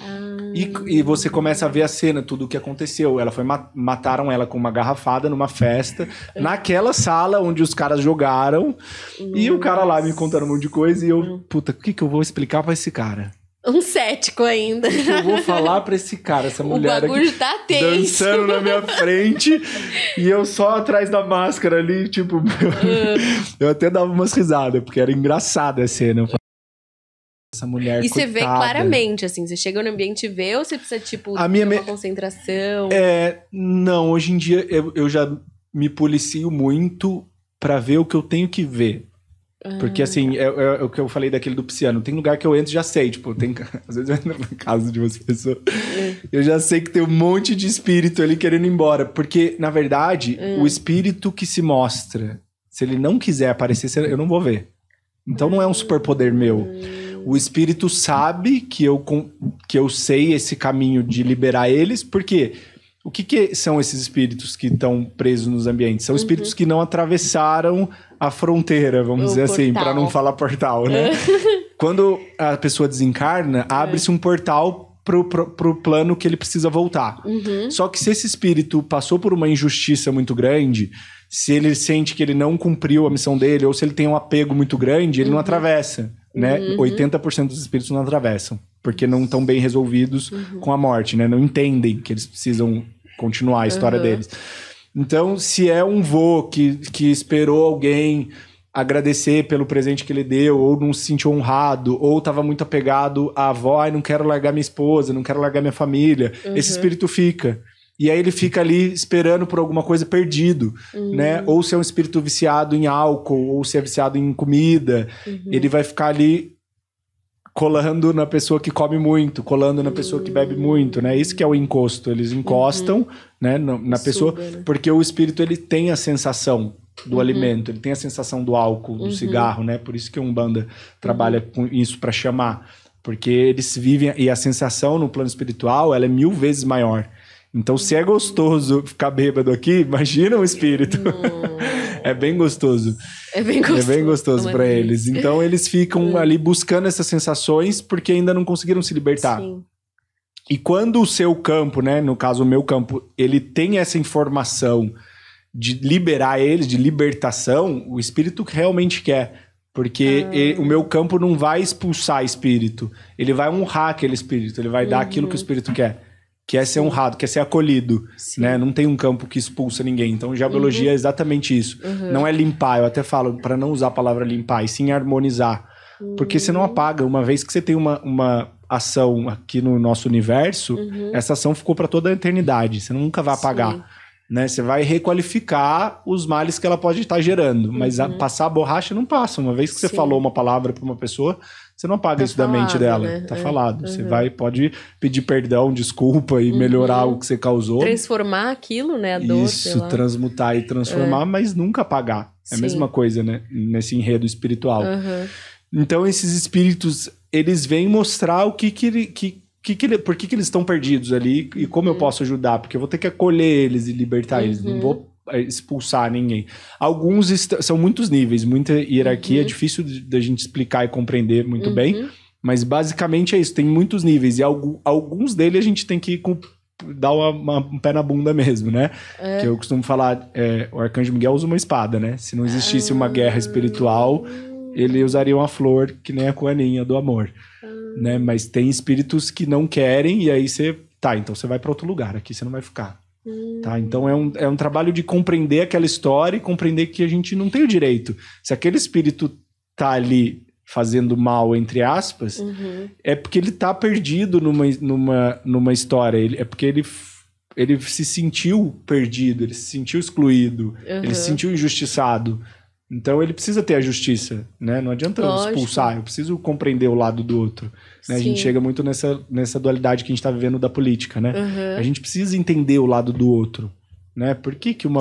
Ah. E, e, você começa a ver a cena, tudo o que aconteceu. Ela foi mataram ela com uma garrafada numa festa, naquela sala onde os caras jogaram. Nossa. E o cara lá me contando um monte de coisa e eu, puta, o que, que eu vou explicar para esse cara? Um cético ainda. O que, que eu vou falar para esse cara, essa mulher o aqui, tá tenso. dançando na minha frente e eu só atrás da máscara ali, tipo, uh. eu até dava umas risadas porque era engraçada a cena essa mulher. E coitada. você vê claramente, assim, você chega no ambiente e vê ou você precisa, tipo, a minha uma me... concentração? É, não, hoje em dia eu, eu já me policio muito para ver o que eu tenho que ver. Porque, ah. assim, é, é, é, o que eu falei daquele do psiano. Tem lugar que eu entro e já sei. Tipo, tem... às vezes eu entro na casa de vocês hum. eu já sei que tem um monte de espírito ali querendo ir embora. Porque, na verdade, hum. o espírito que se mostra, se ele não quiser aparecer, eu não vou ver. Então não é um superpoder meu. Hum. O espírito sabe que eu, que eu sei esse caminho de liberar eles, porque o que, que são esses espíritos que estão presos nos ambientes? São espíritos uhum. que não atravessaram a fronteira, vamos o dizer assim, portal. assim, para não falar portal, né? É. Quando a pessoa desencarna, é. abre-se um portal Pro, pro, pro, plano que ele precisa voltar. Uhum. Só que se esse espírito passou por uma injustiça muito grande, se ele sente que ele não cumpriu a missão dele, ou se ele tem um apego muito grande, ele uhum. não atravessa, né? Uhum. 80% dos espíritos não atravessam, porque não estão bem resolvidos uhum. com a morte, né? Não entendem que eles precisam continuar a história uhum. deles. Então, se é um vô que, que esperou alguém agradecer pelo presente que ele deu, ou não se sentiu honrado, ou estava muito apegado à avó, e não quero largar minha esposa, não quero largar minha família, esse uhum. espírito fica. E aí ele fica ali esperando por alguma coisa perdido, uhum. né? Ou se é um espírito viciado em álcool, ou se é viciado em comida. Uhum. Ele vai ficar ali colando na pessoa que come muito, colando na uhum. pessoa que bebe hum. muito, né? Isso que é o encosto. Eles uhum. encostam, né, na, na pessoa, porque o espírito ele tem a sensação do uhum. alimento, ele tem a sensação do álcool, do uhum. cigarro, né? Por isso que um banda trabalha com isso para chamar, porque eles vivem e a sensação no plano espiritual, ela é mil vezes maior. Então, se é gostoso ficar bêbado aqui, imagina um espírito. é bem gostoso. É bem gostoso. É bem gostoso é para eles. Então, eles ficam é. ali buscando essas sensações porque ainda não conseguiram se libertar. Sim. E quando o seu campo, né, no caso o meu campo, ele tem essa informação de liberar eles, de libertação, o espírito realmente quer. Porque ah. ele, o meu campo não vai expulsar espírito. Ele vai honrar aquele espírito. Ele vai uhum. dar aquilo que o espírito quer que é ser honrado, que é ser acolhido, Sim. né? Não tem um campo que expulsa ninguém. Então, geobiologia uhum. é exatamente isso. Uhum. Não é limpar, eu até falo para não usar a palavra limpar, e sim harmonizar. Uhum. Porque você não uhum. apaga, uma vez que você tem uma, uma ação aqui no nosso universo, uhum. essa ação ficou para toda a eternidade, você nunca vai apagar. Sim. Né? Você vai requalificar os males que ela pode estar tá gerando, mas a, uhum. passar a borracha não passa. Uma vez que você falou uma palavra para uma pessoa, você não apaga tá isso falado, da mente dela. Né? Tá é, falado. você vai, pode pedir perdão, desculpa e uhum. melhorar o que você causou. Transformar aquilo, né? A dor, isso, transmutar e transformar, é. mas nunca apagar. É Sim. a mesma coisa, né? Nesse enredo espiritual. Uhum. Então, esses espíritos, eles vêm mostrar o que que, que, que, que por que, que eles estão perdidos ali e como uhum. eu posso ajudar. Porque eu vou ter que acolher eles e libertar eles. Não vou uhum. Eh, expulsar ninguém. Alguns são muitos níveis, muita hierarquia, uhum. é difícil da gente explicar e compreender muito uhum. bem, mas basicamente é isso, tem muitos níveis e alguns deles a gente tem que dar uma, uma, um pé na bunda mesmo, né? É. Que eu costumo falar, é, o Arcanjo Miguel usa uma espada, né? Se não existisse uma ah. guerra espiritual, ele usaria uma flor que nem a coaninha do amor, ah. né? Mas tem espíritos que não querem e aí você, tá, então você vai para outro lugar, aqui você não vai ficar. Hum. Tá? Então é um, é um trabalho de compreender aquela história e compreender que a gente não tem o direito. Se aquele espírito tá ali fazendo mal, entre aspas, uhum. é porque ele tá perdido numa, numa, numa história. Ele, é porque ele, ele se sentiu perdido, ele se sentiu excluído, uhum. ele se uhum. sentiu injustiçado. Então ele precisa ter a justiça, né? Não adianta Lógico. expulsar, eu preciso compreender o lado do outro. Né? A gente chega muito nessa, nessa dualidade que a gente está vivendo da política, né? Uhum. A gente precisa entender o lado do outro. Né? Por que, que uma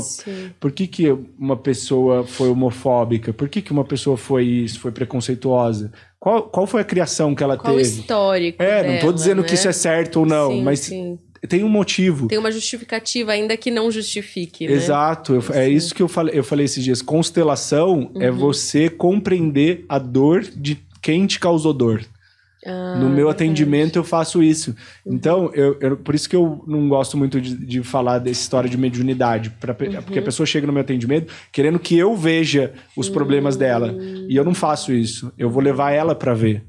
por que, que uma pessoa foi homofóbica? Por que, que uma pessoa foi isso, foi preconceituosa? Qual, qual foi a criação que ela qual teve? Qual o histórico? É, dela, não estou dizendo né? que isso é certo ou não, sim, mas sim tem um motivo. Tem uma justificativa, ainda que não justifique. Né? Exato, eu, é isso que eu falei, eu falei esses dias. Constelação é uhum. é você compreender a dor de quem te causou dor. Ah, no meu atendimento eu faço isso. Uhum. Então, eu, eu, por isso que eu não gosto muito de, de falar dessa história de mediunidade. Pra, uhum. Porque a pessoa chega no meu atendimento querendo que eu veja os hum. problemas uhum. dela. E eu não faço isso. Eu vou levar ela para ver.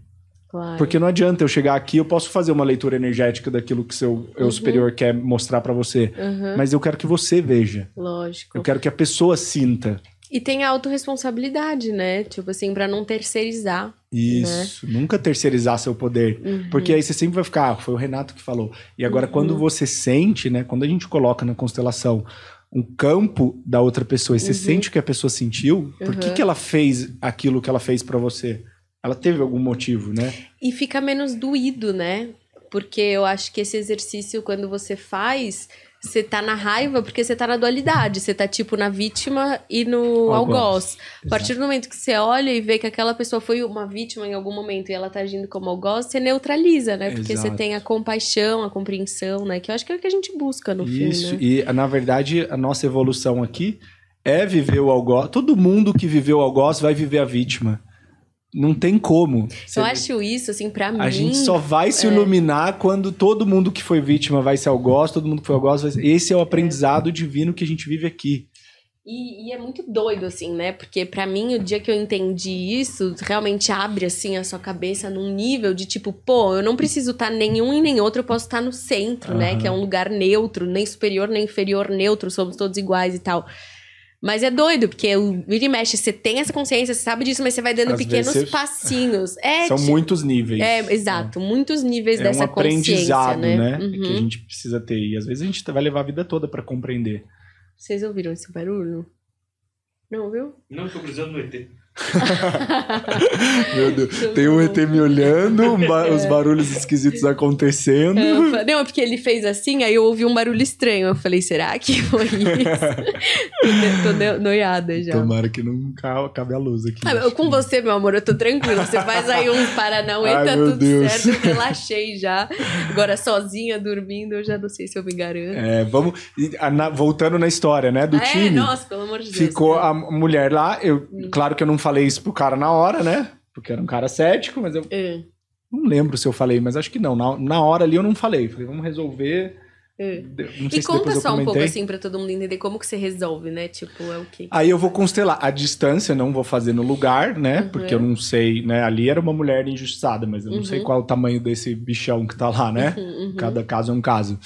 Claro. Porque não adianta eu chegar aqui, eu posso fazer uma leitura energética daquilo que seu eu uhum. superior quer mostrar para você, uhum. mas eu quero que você veja. Lógico. Eu quero que a pessoa sinta. E tem a autorresponsabilidade, né? Tipo assim, para não terceirizar. Né? Isso, né? nunca terceirizar seu poder. Uhum. Porque aí você sempre vai ficar, ah, foi o Renato que falou. E agora, quando uhum. você sente, né? Quando a gente coloca na constelação um campo da outra pessoa e você uhum. sente o que a pessoa sentiu, por que, que ela fez aquilo que ela fez para você? ela teve algum motivo, né? E fica menos doído, né? Porque eu acho que esse exercício, quando você faz, você tá na raiva porque você tá na dualidade. Você tá, tipo, na vítima e no algoz. A partir do momento que você olha e vê que aquela pessoa foi uma vítima em algum momento e ela tá agindo como algoz, você neutraliza, né? Porque Exato. você tem a compaixão, a compreensão, né? Que eu acho que é o que a gente busca no filme. Isso, né? e na verdade, a nossa evolução aqui é viver o algoz. Todo mundo que viveu o algoz vai viver a vítima. Não tem como. Você... Eu acho isso, assim, pra a mim. A gente só vai se é. iluminar é... quando todo mundo que foi vítima vai ser algoz, todo mundo que foi algoz vai ser... Esse é o é. aprendizado é. divino que a gente vive aqui. E, e, é muito doido, assim, né? Porque para mim, o dia que eu entendi isso, realmente abre, assim, a sua cabeça num nível de tipo, pô, eu não preciso estar tá nenhum e nem outro, eu posso estar tá no centro, uhum. né? Que é um lugar neutro, nem superior, nem inferior, neutro, somos todos iguais e tal. Mas é doido, porque o vira e mexe, você tem essa consciência, você sabe disso, mas você vai dando Às pequenos você... passinhos. É, São tipo... muitos níveis. É, exato. Muitos níveis é dessa um consciência. aprendizado, né? né? Uhum. Que a gente precisa ter. E às vezes a gente vai levar a vida toda para compreender. Vocês ouviram esse barulho? Não, viu? Não, tô cruzando no ET. Meu Deus. Tem um ET me olhando, ba é. os barulhos esquisitos acontecendo. É, não, é porque ele fez assim, aí eu ouvi um barulho estranho. Eu falei, será que foi isso? tô noiada já. Tomara que não cabe a luz aqui. Ah, com você, meu amor, eu tô tranquila. Você faz aí um Paranauê, tá tudo Deus. certo. relaxei já. Agora sozinha, dormindo, eu já não sei se eu me garanto. É, vamos. Voltando na história, né? Do time. Nossa, pelo amor de Deus. Ficou a mulher lá. Eu, hum. Claro que eu não falei falei isso pro cara na hora, né? Porque era um cara cético, mas eu é. não lembro se eu falei, mas acho que não. Na, na hora ali eu não falei. Falei, vamos resolver. É. E conta só um pouco assim para todo mundo entender como que você resolve, né? Tipo, é o quê? Aí eu vou constelar a distância, não vou fazer no lugar, né? Uhum. Porque eu não sei, né? Ali era uma mulher injustiçada, mas eu não uhum. sei qual o tamanho desse bichão que tá lá, né? Uhum, uhum. Cada caso é um caso.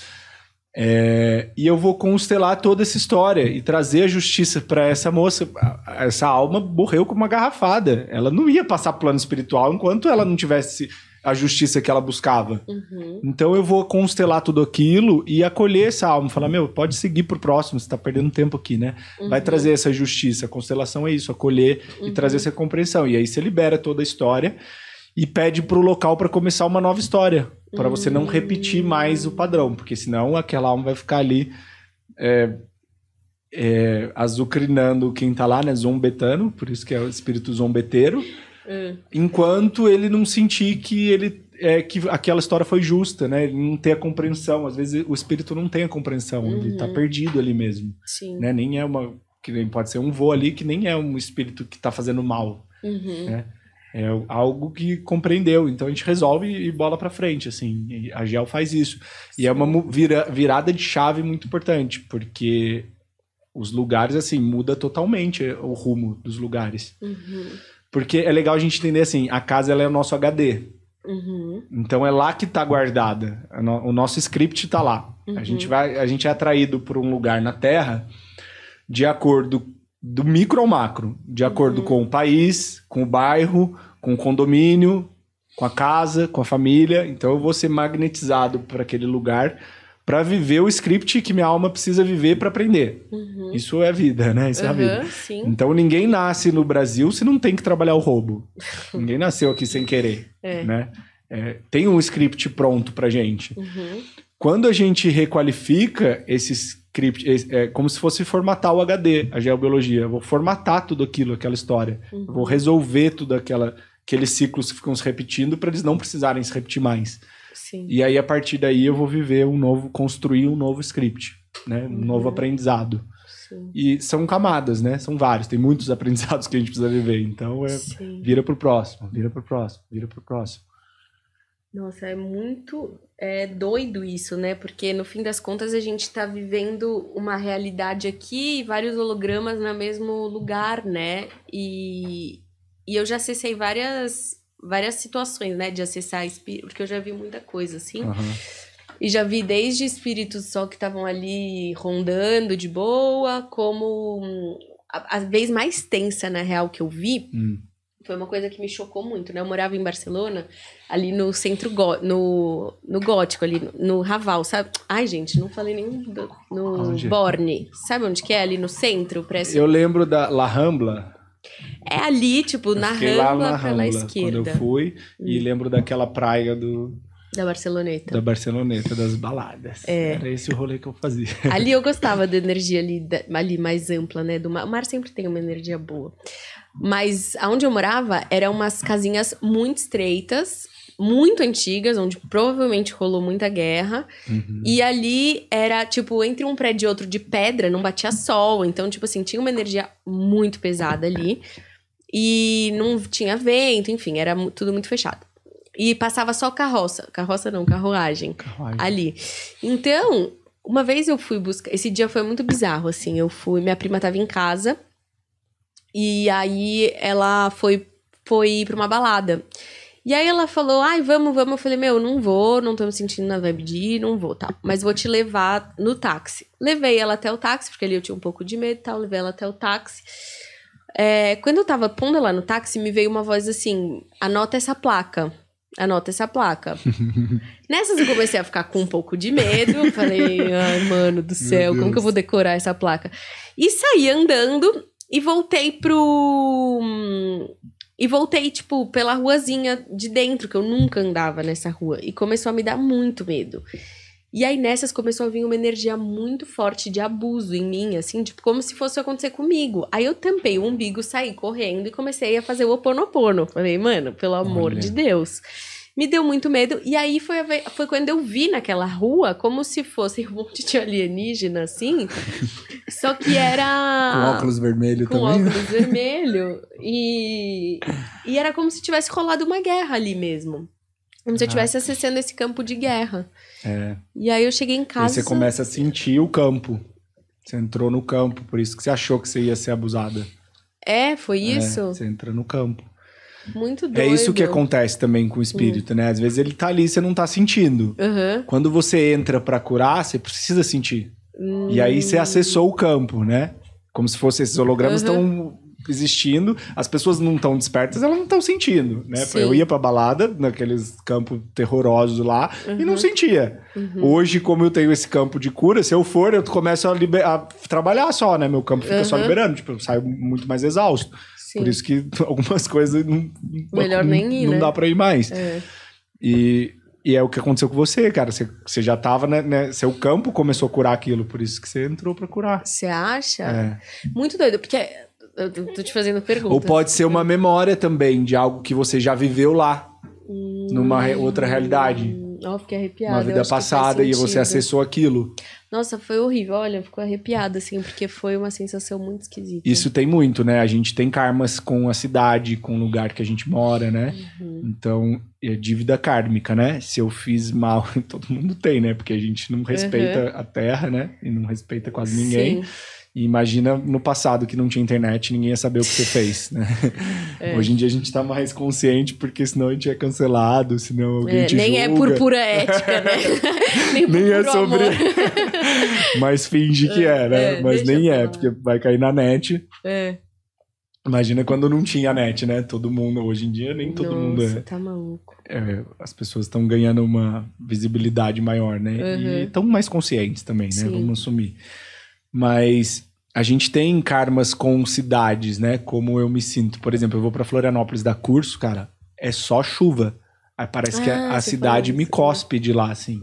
É, e eu vou constelar toda essa história e trazer a justiça para essa moça. Essa alma morreu com uma garrafada. Ela não ia passar plano espiritual enquanto ela não tivesse a justiça que ela buscava. Uhum. Então eu vou constelar tudo aquilo e acolher essa alma, falar: meu, pode seguir pro próximo, você tá perdendo tempo aqui, né? Uhum. Vai trazer essa justiça. A constelação é isso, acolher uhum. e trazer essa compreensão. E aí você libera toda a história e pede para o local para começar uma nova história, para hum. você não repetir mais o padrão, porque senão aquela alma vai ficar ali é, é, azucrinando quem está lá, né, zombetano, por isso que é o espírito zombeteiro, hum. enquanto ele não sentir que ele é que aquela história foi justa, né? Ele não tem a compreensão. Às vezes o espírito não tem a compreensão, uhum. ele tá uhum. perdido ali mesmo. Sim. Né? Nem é uma. Que nem pode ser um vô ali que nem é um espírito que tá fazendo mal. Uhum. Né? É algo que compreendeu, então a gente resolve e bola para frente, assim. a Gel faz isso. E é uma vira, virada de chave muito importante, porque os lugares, assim, muda totalmente é, o rumo dos lugares. Uhum. Porque é legal a gente entender, assim, a casa ela é o nosso HD. Uhum. Então é lá que está guardada. O nosso script está lá. Uhum. A, gente uhum. vai, a gente é atraído por um lugar na Terra de acordo do micro ao macro, de acordo uhum. com o país, com o bairro, com o condomínio, com a casa, com a família. Então eu vou ser magnetizado para aquele lugar para viver o script que minha alma precisa viver para aprender. Uhum. Isso é vida, né? Isso uhum, é a uhum, vida. Sim. Então ninguém nasce no Brasil se não tem que trabalhar o roubo. ninguém nasceu aqui sem querer, é. né? É, tem um script pronto para gente. Uhum. Quando a gente requalifica esses script, é, como se fosse formatar o HD, a geobiologia. Eu vou formatar tudo aquilo, aquela história. Uhum. vou resolver tudo aquela, aqueles ciclos que ficam se repetindo para eles não precisarem se repetir mais. Sim. E aí, a partir daí, eu vou viver um novo, construir um novo script, né? Um uhum. novo aprendizado. Sim. E são camadas, né? São vários, tem muitos aprendizados que a gente precisa viver. Então, é, Sim. vira pro próximo, vira pro próximo, vira pro próximo. Nossa, é muito é, doido isso, né? Porque no fim das contas a gente está vivendo uma realidade aqui e vários hologramas no mesmo lugar, né? E, e eu já acessei várias, várias situações, né? De acessar espírito, porque eu já vi muita coisa assim. Uhum. E já vi desde espíritos só que estavam ali rondando de boa, como hum, a, a vez mais tensa, na real, que eu vi. Hum foi uma coisa que me chocou muito, né? Eu morava em Barcelona, ali no centro go no, no gótico, ali no, no Raval, sabe? Ai, gente, não falei nenhum do, no onde? Borne. Sabe onde que é? Ali no centro, parece. Eu lembro da La Rambla. É ali, tipo, na Rambla lá pela esquerda. Quando eu fui e hum. lembro daquela praia do da Barceloneta. Da Barceloneta, das baladas. É. Era esse o rolê que eu fazia. Ali eu gostava da energia ali, ali mais ampla, né? Do mar. O mar sempre tem uma energia boa. Mas aonde eu morava eram umas casinhas muito estreitas, muito antigas, onde provavelmente rolou muita guerra. Uhum. E ali era, tipo, entre um prédio e outro de pedra, não batia sol. Então, tipo assim, tinha uma energia muito pesada ali. E não tinha vento, enfim, era tudo muito fechado. E passava só carroça. Carroça não, carruagem. carruagem. Ali. Então, uma vez eu fui buscar. Esse dia foi muito bizarro, assim. Eu fui. Minha prima tava em casa. E aí ela foi, foi pra uma balada. E aí ela falou, ai, vamos, vamos. Eu falei, meu, não vou, não tô me sentindo na vibe de ir, não vou, tá. Mas vou te levar no táxi. Levei ela até o táxi, porque ali eu tinha um pouco de medo e tal, levei ela até o táxi. É, quando eu tava pondo ela no táxi, me veio uma voz assim, anota essa placa. Anota essa placa. Nessas eu comecei a ficar com um pouco de medo. Falei, ai, mano do céu, como que eu vou decorar essa placa? E saí andando e voltei pro. E voltei, tipo, pela ruazinha de dentro, que eu nunca andava nessa rua. E começou a me dar muito medo. E aí nessas começou a vir uma energia muito forte de abuso em mim, assim, tipo, como se fosse acontecer comigo. Aí eu tampei o umbigo, saí correndo e comecei a fazer o oponopono. Falei, mano, pelo amor Olha. de Deus me deu muito medo. E aí foi, foi quando eu vi naquela rua, como se fosse um monte de alienígena, assim. só que era. Com óculos vermelho com também. Com óculos vermelho. E, e era como se tivesse rolado uma guerra ali mesmo. Como se eu estivesse acessando esse campo de guerra. É. E aí eu cheguei em casa. E você começa a sentir o campo. Você entrou no campo, por isso que você achou que você ia ser abusada. É, foi é, isso? É, você entra no campo. Muito doido. É isso que acontece também com o espírito, né? Às vezes ele tá ali e você não tá sentindo. Uhum. Quando você entra para curar, você precisa sentir. E aí você hum. acessou o campo, né? Como se fossem esses hologramas estão existindo, as pessoas não estão despertas, elas não estão sentindo, né? Sim. Eu ia pra balada, naqueles campos terrorosos lá, uhum. e não sentia. Uhum. Hoje, como eu tenho esse campo de cura, se eu for, eu começo a, a trabalhar só, né? Meu campo fica uhum. só liberando, tipo, eu saio muito mais exausto. Sim. Por isso que algumas coisas não, Melhor não, nem ir, não né? dá para ir mais. É. E, e é o que aconteceu com você, cara. Você, você já tava, né, né, Seu campo começou a curar aquilo, por isso que você entrou para curar. Você acha? É. Muito doido, porque eu tô te fazendo pergunta. Ou pode ser uma memória também de algo que você já viveu lá, hum. numa outra realidade. Ó, fiquei arrepiada. Uma vida passada e você acessou aquilo. Nossa, foi horrível. Olha, ficou arrepiada, assim, porque foi uma sensação muito esquisita. Isso tem muito, né? A gente tem karmas com a cidade, com o lugar que a gente mora, né? Uhum. Então, é dívida kármica, né? Se eu fiz mal, todo mundo tem, né? Porque a gente não respeita uhum. a terra, né? E não respeita quase ninguém. Sim. E imagina no passado que não tinha internet, ninguém ia saber o que você fez, né? É. Hoje em dia a gente está mais consciente, porque senão a gente é cancelado, senão é, alguém é, te Nem julga. é por pura ética, né? nem, nem é sobre... Mas finge que é, né? é Mas nem é, porque vai cair na net. É. Imagina quando não tinha net, né? Todo mundo, hoje em dia, nem todo Nossa, mundo é. tá maluco. É, as pessoas estão ganhando uma visibilidade maior, né? Uhum. E estão mais conscientes também, né? Sim. Vamos assumir. Mas a gente tem karmas com cidades, né? Como eu me sinto. Por exemplo, eu vou para Florianópolis dar curso, cara, é só chuva. Aí parece ah, que a, ah, a cidade me né? cospe de lá, assim.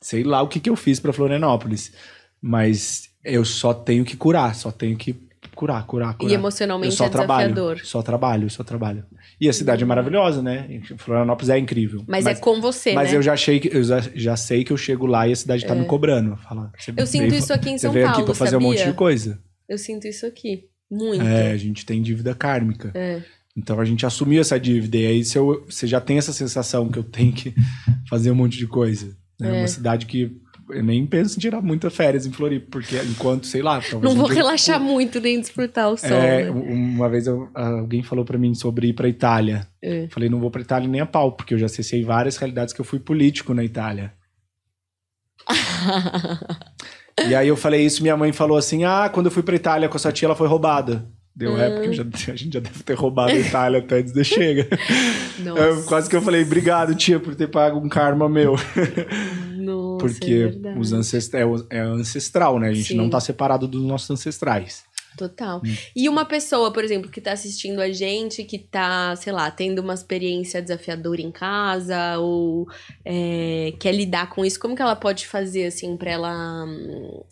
Sei lá o que, que eu fiz para Florianópolis. Mas eu só tenho que curar, só tenho que curar, curar, curar. E emocionalmente eu só é trabalho, desafiador. Só trabalho, só trabalho. E a cidade é maravilhosa, né? Florianópolis é incrível. Mas, é mas é com você, mas né? Mas eu já achei que eu já, já, sei que eu chego lá e a cidade tá é. me cobrando. Fala, eu sinto isso aqui em São Paulo. Você veio aqui pra fazer sabia? um monte de coisa. Eu sinto isso aqui. Muito. É, a gente tem dívida kármica. É. Então a gente assumiu essa dívida. E aí se eu, você já tem essa sensação que eu tenho que fazer um monte de coisa. Né? É uma cidade que eu nem penso em tirar muitas férias em Floripa, porque enquanto, sei lá... Não vou relaxar muito nem desfrutar o sol. É, né? uma vez eu, alguém falou para mim sobre ir pra Itália. É. Falei, não vou pra Itália nem a pau, porque eu já cessei várias realidades que eu fui político na Itália. e aí eu falei isso, minha mãe falou assim, ah, quando eu fui pra Itália com a sua tia, ela foi roubada. Deu ah. época, já, a gente já deve ter roubado a Itália até antes de chega. quase que eu falei, obrigado, tia, por ter pago um karma meu. Hum porque é os ancest... É, é, ancestral, né? A gente Sim. não tá separado dos nossos ancestrais. Total. Hum. E uma pessoa, por exemplo, que tá assistindo a gente, que tá, sei lá, tendo uma experiência desafiadora em casa ou é, quer lidar com isso, como que ela pode fazer, assim, pra ela. Hum,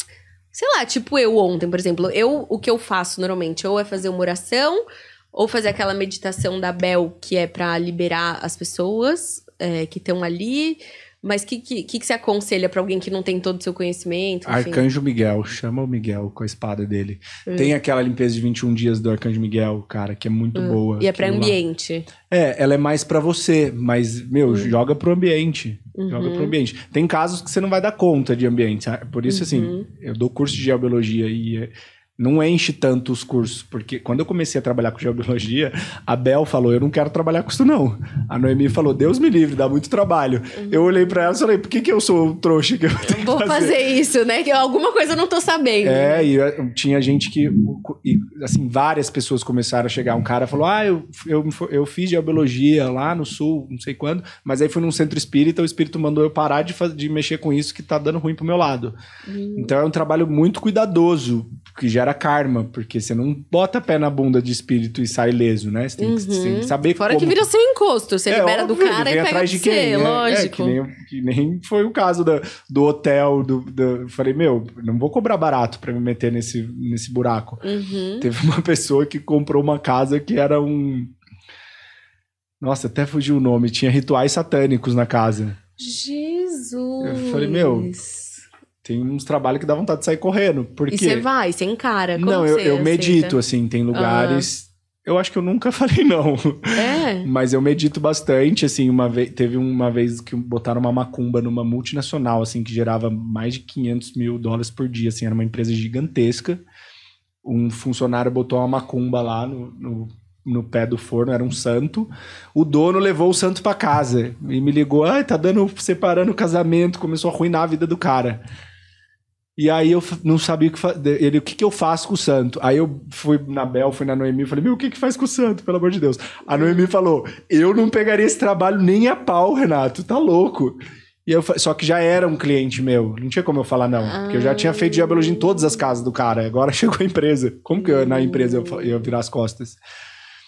sei lá, tipo eu ontem, por exemplo. Eu, o que eu faço normalmente, ou é fazer uma oração, ou fazer aquela meditação da Bel, que é para liberar as pessoas é, que estão ali mas o que, que, que, você aconselha para alguém que não tem todo o seu conhecimento? Enfim? Arcanjo Miguel, chama o Miguel com a espada dele. Hum. Tem aquela limpeza de 21 dias do Arcanjo Miguel, cara, que é muito hum. boa. E é para ambiente. Lá. É, ela é mais para você, mas, meu, joga hum. joga pro ambiente. Uhum. Joga pro uhum. ambiente. Tem casos que você não vai dar conta de ambiente. Por isso, assim, uhum. assim, eu dou curso de geobiologia e é não enche tanto os cursos, porque quando eu comecei a trabalhar com geobiologia, a Bel falou: "Eu não quero trabalhar com isso não". A Noemi falou: "Deus me livre, dá muito trabalho". Uhum. Eu olhei para ela e falei: "Por que, que eu sou o trouxa que eu tenho vou que fazer? fazer isso, né? Que alguma coisa eu não tô sabendo". É, né? e eu, eh, tinha gente que e, assim, várias pessoas começaram a chegar, um cara falou: "Ah, eu, eu eu fiz geobiologia lá no sul, não sei quando, mas aí fui num centro espírita, o espírito mandou eu parar de de mexer com isso que tá dando ruim pro meu lado". Uhum. Então é um trabalho muito cuidadoso, que gera gera karma, porque você não bota pé na bunda de espírito e sai leso, né? Você tem, uhum. que, você tem que saber Fora como... que vira seu encosto, você é, libera óbvio, do cara e pega de você, quem, né? lógico. É, que, nem, que, nem, foi o caso do, do hotel, do, do... Falei, meu, não vou cobrar barato pra me meter nesse, nesse buraco. Uhum. Teve uma pessoa que comprou uma casa que era um... Nossa, até fugiu o nome. Tinha rituais satânicos na casa. Jesus! Eu falei, meu, tem uns trabalhos que dá vontade de sair correndo. Porque... E você vai, você encara. Como não, eu, eu medito, assim, tem lugares. Eu acho que eu nunca falei não. É. Mas eu medito bastante, assim, uma vez, teve uma vez que botaram uma macumba numa multinacional, assim, que gerava mais de 500 mil dólares por dia, assim, era uma empresa gigantesca. Um funcionário botou uma macumba lá no, no, no pé do forno, era um santo. O dono levou o santo para casa e me ligou, ah, tá dando, separando o casamento, começou a arruinar a vida do cara. E aí eu não sabia o que fazer. Ele, o que, que eu faço com o santo? Aí eu fui na Bel, fui na Noemi e falei, meu, o que, que faz com o santo, pelo amor de Deus? A Noemi falou: Eu não pegaria esse trabalho nem a pau, Renato, tá louco. E eu, só que já era um cliente meu, não tinha como eu falar não. Porque eu já tinha feito diabologia em todas as casas do cara. Agora chegou a empresa. Como que eu, na empresa eu ia virar as costas?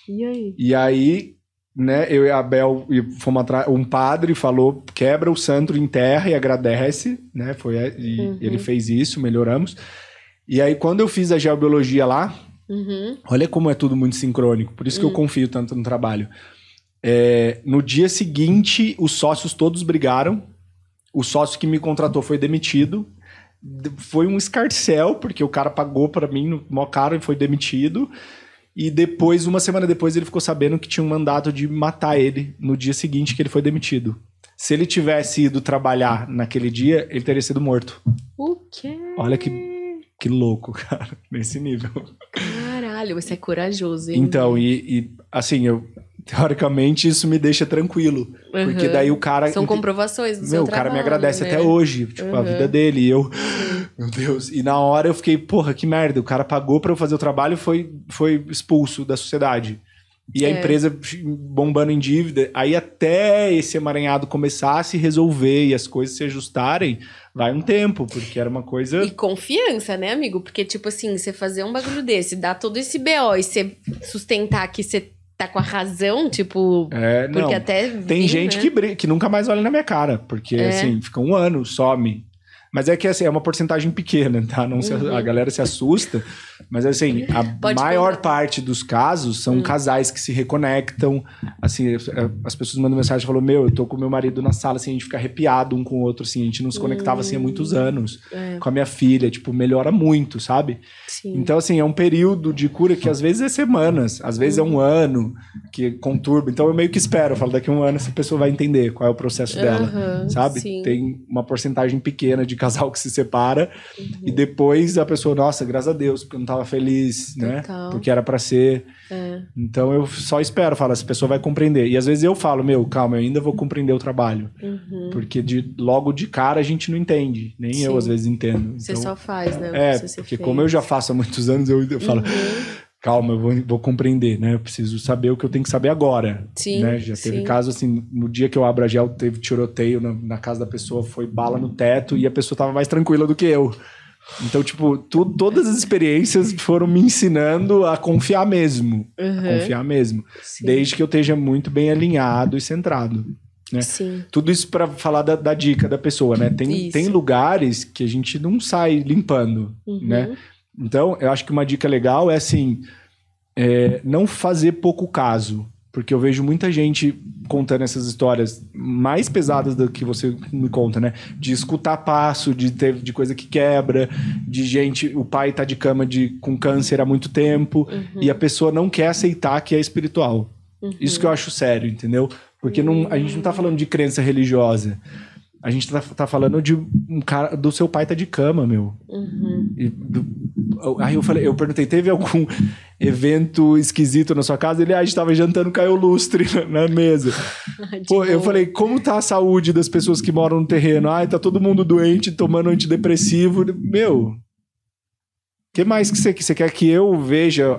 E aí? E aí, né? Eu e a Bel fomos atrás. Um padre falou: quebra o santo em terra e agradece, né? Foi, e uhum. ele fez isso, melhoramos. E aí, quando eu fiz a geobiologia lá, uhum. olha como é tudo muito sincrônico, por isso que uhum. eu hum. confio tanto no trabalho. É, no dia seguinte, os sócios todos brigaram. O sócio que me contratou foi demitido. Foi um escarcel, porque o cara pagou para mim no maior caro e foi demitido. E depois, uma semana depois, ele ficou sabendo que tinha um mandato de matar ele no dia seguinte que ele foi demitido. Se ele tivesse ido trabalhar naquele dia, ele teria sido morto. O quê? Olha que, que louco, cara, nesse nível. Caralho, você é corajoso, hein? Então, e, e assim, eu, Teoricamente, isso me deixa tranquilo. Uhum. Porque daí o cara. São comprovações do meu, seu Meu, o cara me agradece né? até hoje, tipo, uhum. a vida dele. E eu. Meu Deus. E na hora eu fiquei, porra, que merda. O cara pagou para eu fazer o trabalho e foi, foi expulso da sociedade. E é. a empresa bombando em dívida. Aí até esse emaranhado começar a se resolver e as coisas se ajustarem, vai um tempo, porque era uma coisa. E confiança, né, amigo? Porque, tipo assim, você fazer um bagulho desse, dar todo esse BO e você sustentar que você tá com a razão, tipo. É, porque até. Tem vem, gente né? que, que nunca mais olha na minha cara, porque é. assim, fica um ano, some. Mas é que assim, é uma porcentagem pequena, tá? Não uhum. se, a galera se assusta. Mas assim, a Pode maior pegar. parte dos casos são uhum. casais que se reconectam. Assim, é, é, as pessoas mandam mensagem e falam: Meu, eu tô com meu marido na sala, assim, a gente fica arrepiado um com o outro, assim, a gente não se conectava assim há hum. muitos anos. É. Com a minha filha, tipo, melhora muito, sabe? Sim. Então, assim, é um período de cura que às vezes é semanas, às vezes é um uhum. ano que conturba. Então eu meio que espero, eu falo, daqui a um ano essa pessoa vai entender qual é o processo dela, sabe? Sim. Tem uma porcentagem pequena de casal que se separa uhum. e depois a pessoa, nossa, graças a Deus, porque eu não estava feliz, né? Total. Porque era para ser. É. Então eu só espero, falo, essa pessoa vai compreender. E às vezes eu falo, meu, calma, eu ainda vou compreender o trabalho. Uhum. Porque de, logo de cara a gente não entende. Nem Sim. eu às vezes entendo. Então, você só faz, né? É, porque fez. como eu já faço há muitos anos, eu, eu falo. Uhum calma, eu vou, vou, compreender, né? Eu preciso saber o que eu tenho que saber agora. Sim. Né? Já teve sim. caso assim, no dia que eu abro a gel, teve tiroteio na, na, casa da pessoa, foi bala no teto e a pessoa tava mais tranquila do que eu. Então, tipo, tu, todas as experiências foram me ensinando a confiar mesmo. Uhum. A confiar mesmo. Sim. Desde que eu esteja muito bem alinhado e centrado. Né? Sim. Tudo isso para falar da, da, dica da pessoa, né? Tem, tem lugares que a gente não sai limpando, né? uhum. né? Então, eu acho que uma dica legal é assim: é, não fazer pouco caso. Porque eu vejo muita gente contando essas histórias mais pesadas do que você me conta, né? De escutar passo, de ter de coisa que quebra, de gente, o pai tá de cama de, com câncer há muito tempo uhum. e a pessoa não quer aceitar que é espiritual. Uhum. Isso que eu uhum. acho sério, entendeu? Porque uhum. não, a gente não tá falando de crença religiosa. A gente tá, tá falando de um cara do seu pai tá de cama, meu. Uhum. E, do, aí eu falei, eu perguntei, teve algum evento esquisito na sua casa? Ele, ah, a gente tava jantando, caiu lustre na, na mesa. Pô, eu falei, como tá a saúde das pessoas que moram no terreno? Ah, tá todo mundo doente, tomando antidepressivo. Meu, o que mais que você, que você quer que eu veja,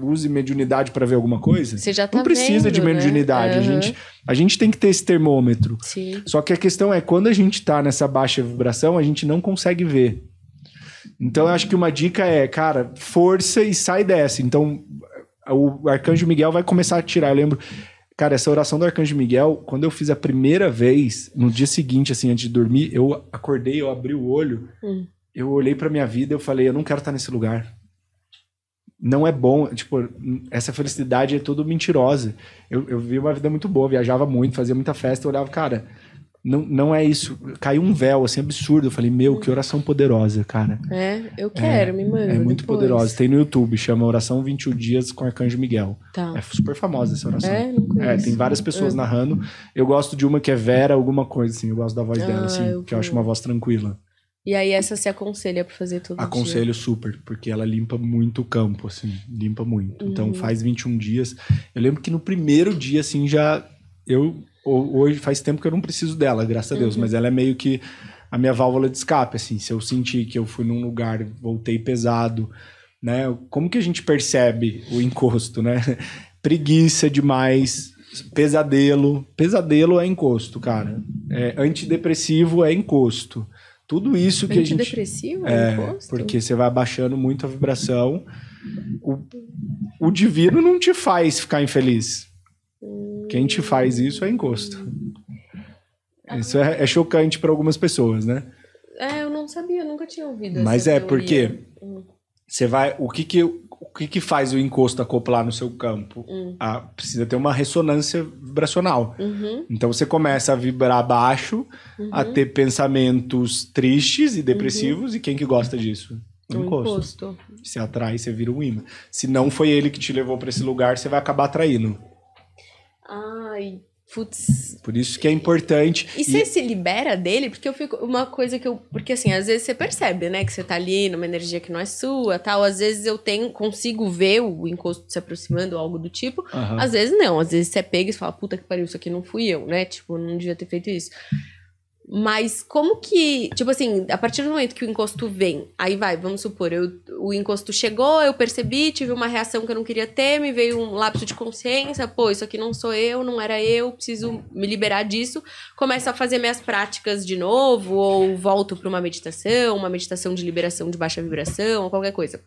use mediunidade para ver alguma coisa? Você já tá Não precisa vendo, de né? mediunidade. Né? Uhum. A, gente, a gente tem que ter esse termômetro. Sim. Só que a questão é, quando a gente está nessa baixa vibração, a gente não consegue ver. Então, eu acho que uma dica é, cara, força e sai dessa. Então, o Arcanjo Miguel vai começar a tirar. Eu lembro, cara, essa oração do Arcanjo Miguel, quando eu fiz a primeira vez, no dia seguinte, assim, antes de dormir, eu acordei, eu abri o olho. Hum eu olhei para minha vida, eu falei, eu não quero estar nesse lugar. Não é bom, tipo, essa felicidade é toda mentirosa. Eu, eu vivi uma vida muito boa, viajava muito, fazia muita festa, eu olhava, cara, não, não é isso. Caiu um véu, assim, absurdo. Eu falei, meu, que oração poderosa, cara. É, eu quero, é, me manda. É muito depois. poderosa. Tem no YouTube, chama Oração 21 Dias com Arcanjo Miguel. Tá. É super famosa essa oração. É, não é, conheço. É, tem várias pessoas é. narrando. Eu gosto de uma que é Vera alguma coisa, assim. Eu gosto da voz ah, dela, assim, que eu acho uma voz tranquila. E aí essa se aconselha para fazer tudo? Aconselho dia. super, porque ela limpa muito o campo, assim, limpa muito. Então, uhum. Então faz 21 dias. Eu lembro que no primeiro dia, assim, já. Eu. Hoje faz tempo que eu não preciso dela, graças a Deus, uhum. mas ela é meio que a minha válvula de escape, assim. Se eu sentir que eu fui num lugar, voltei pesado, né? Como que a gente percebe o encosto, né? Preguiça demais, pesadelo. Pesadelo é encosto, cara. É, antidepressivo é encosto. Tudo isso que a gente. Antidepressivo, é, porque você vai abaixando muito a vibração. O, o divino não te faz ficar infeliz. Quem te faz isso é encosto. Ah. Isso é, é chocante para algumas pessoas, né? É, eu não sabia, eu nunca tinha ouvido. Mas é teoria. porque hum. você vai, o que que o que, que faz o encosto acoplar no seu campo? Hum. Ah, precisa ter uma ressonância vibracional. Uhum. Então você começa a vibrar baixo, uhum. a ter pensamentos tristes e depressivos, uhum. e quem que gosta disso? O encosto. encosto. Se atrai, você vira um imã. Se não foi ele que te levou para esse lugar, você vai acabar atraindo. Ai, Putz. Por isso que é importante. E, e você e... se libera dele? Porque eu fico. Uma coisa que eu. Porque assim, às vezes você percebe, né? Que você tá ali numa energia que não é sua tal. Às vezes eu tenho, consigo ver o encosto se aproximando, algo do tipo. Uhum. Às vezes não. Às vezes você pega e fala, puta que pariu, isso aqui não fui eu, né? Tipo, não devia ter feito isso. Mas como que, tipo assim, a partir do momento que o encosto vem, aí vai, vamos supor, eu, o encosto chegou, eu percebi, tive uma reação que eu não queria ter, me veio um lapso de consciência, pô, isso aqui não sou eu, não era eu, preciso me liberar disso. Começo a fazer minhas práticas de novo, ou volto para uma meditação, uma meditação de liberação de baixa vibração, ou qualquer coisa.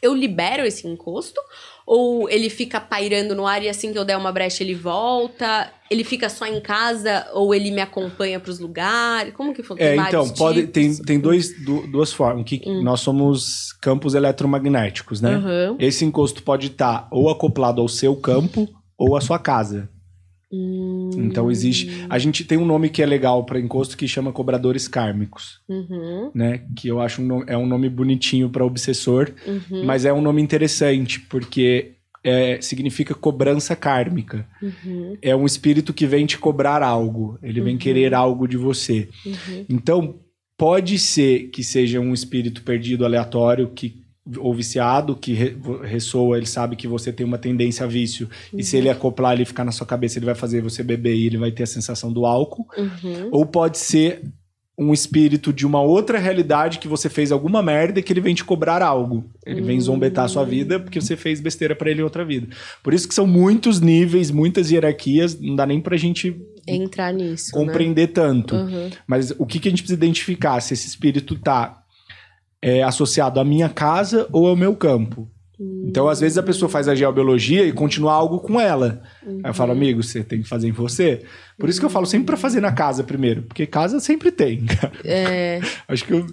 Eu libero esse encosto ou ele fica pairando no ar e assim que eu der uma brecha ele volta? Ele fica só em casa ou ele me acompanha para os lugares? Como que funciona? É, então, pode, tem, tem dois, du, duas formas. Que hum. Nós somos campos eletromagnéticos, né? Uhum. Esse encosto pode estar tá ou acoplado ao seu campo ou à sua casa. Hum. Então existe. Hum. A gente tem um nome que é legal para encosto que chama cobradores kármicos, uhum. né? Que eu acho um nome, é um nome bonitinho para obsessor, uhum. mas é um nome interessante porque é, significa cobrança kármica. Uhum. É um espírito que vem te cobrar algo. Ele vem uhum. querer algo de você. Uhum. Então pode ser que seja um espírito perdido aleatório que ou viciado que re, ressoa, ele sabe que você tem uma tendência a vício. Uhum. E se uhum. ele acoplar, ele ficar na sua cabeça, ele vai fazer você beber e ele vai ter a sensação do álcool. Uhum. Ou pode ser um espírito de uma outra realidade que você fez alguma merda e que ele vem te cobrar algo. Ele vem zombetar a sua hum. vida porque você fez besteira para ele em outra vida. Por isso que são muitos níveis, muitas hierarquias, não dá nem pra gente entrar nisso, né? compreender né? tanto. Uhum. Mas o que que a gente precisa identificar se esse espírito tá é, associado à minha casa ou ao meu campo. Uhum. Então, às vezes, a pessoa faz a geobiologia e continua algo com ela. Uhum. Aí eu falo, uhum. amigo, você tem que fazer em você. Por uhum. isso que eu falo sempre para fazer na casa primeiro, porque casa sempre tem, É. Acho que eu,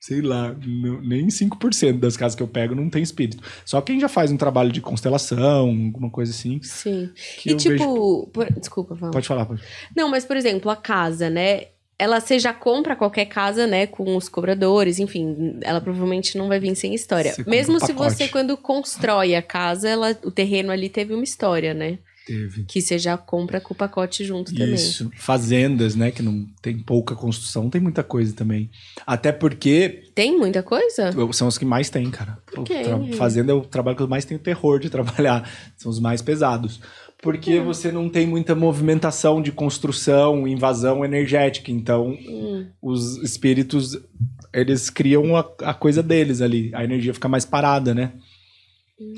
sei lá, nem 5% das casas que eu pego não tem espírito. Só quem já faz um trabalho de constelação, alguma coisa assim. Sim. E tipo, vejo... por... desculpa, vamos. Pode falar, pode. Não, mas por exemplo, a casa, né? ela seja compra qualquer casa, né, com os cobradores, enfim, ela provavelmente não vai vir sem história. Mesmo se você quando constrói a casa, ela, o terreno ali teve uma história, né? Teve. Que você já compra com o pacote junto Isso. também. Isso. Fazendas, né? Que não tem pouca construção, tem muita coisa também. Até porque. Tem muita coisa? São os que mais tem, cara. Por quê? Fazenda é o trabalho que eu mais tenho terror de trabalhar. São os mais pesados porque uhum. você não tem muita movimentação de construção, invasão energética. Então, os espíritos, eles criam a, a, coisa deles ali. A energia fica mais parada, né?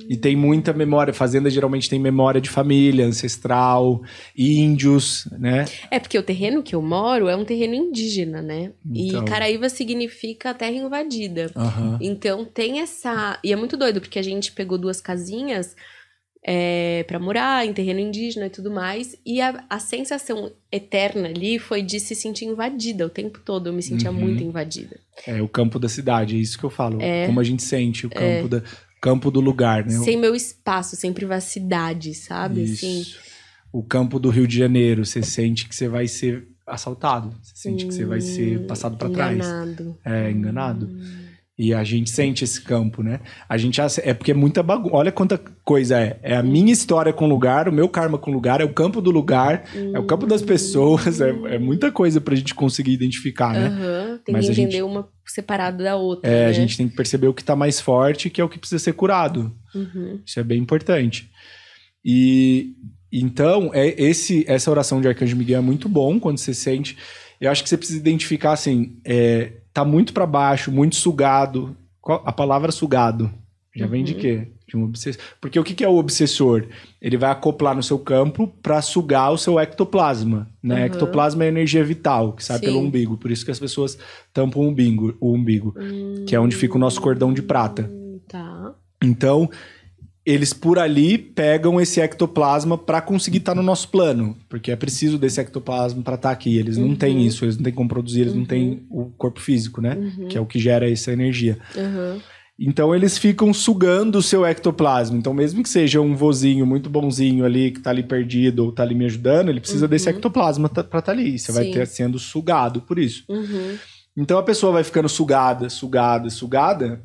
E hum. tem muita memória. Fazenda geralmente tem memória de família, ancestral, índios, né? É porque o terreno que eu moro é um terreno indígena, né? Então... E Caraíva significa terra invadida. Uhum. Então tem essa. E é muito doido, porque a gente pegou duas casinhas é, para morar em terreno indígena e tudo mais. E a, a, sensação eterna ali foi de se sentir invadida o tempo todo. Eu me sentia uhum. muito invadida. É o campo da cidade, é isso que eu falo. É, como a gente sente o é. campo, é, da, campo do lugar, né? Sem meu espaço, sem privacidade, sabe? Isso. Assim. O campo do Rio de Janeiro, você sente que você vai ser assaltado. Você sente hum, que você vai ser hum, passado para trás. Enganado. É, enganado. Hum. E a gente sente esse campo, né? A gente é porque é muita bagunça. Olha quanta coisa é. É a minha história com o lugar, o meu karma com o lugar, é o campo do lugar, uhum. é o campo das hum. pessoas, é, é muita coisa pra gente conseguir identificar, né? Uhum. Tem Mas que entender gente... uma separada da outra. É, né? a gente tem que perceber o que tá mais forte, que é o que precisa ser curado. Uhum. Isso é bem importante. E então, é esse essa oração de Arcanjo Miguel é muito bom quando você sente. Eu acho que você precisa identificar assim. É, tá muito para baixo, muito sugado. A palavra sugado já vem uhum. de quê? De um obsessor. Porque o que é o obsessor? Ele vai acoplar no seu campo para sugar o seu ectoplasma. Né? Uhum. Ectoplasma é energia vital, que sai Sim. pelo umbigo. Por isso que as pessoas tampam o umbigo, o umbigo hum, que é onde fica o nosso cordão de prata. Hum, tá. Então, eles por ali pegam esse ectoplasma para conseguir estar tá no nosso plano, porque é preciso desse ectoplasma para estar tá aqui. Eles uhum. não têm uhum. isso, eles não têm como produzir, eles uhum. não têm uhum. o corpo físico, né? Uhum. Que é o que gera essa energia. Uhum. Então eles ficam sugando o seu ectoplasma. Então, mesmo que seja um vozinho muito bonzinho ali, que tá ali perdido ou tá ali me ajudando, ele precisa desse ectoplasma tá, pra estar tá ali. Você Sim. vai ter sendo sugado por isso. Então a pessoa vai ficando sugada, sugada, sugada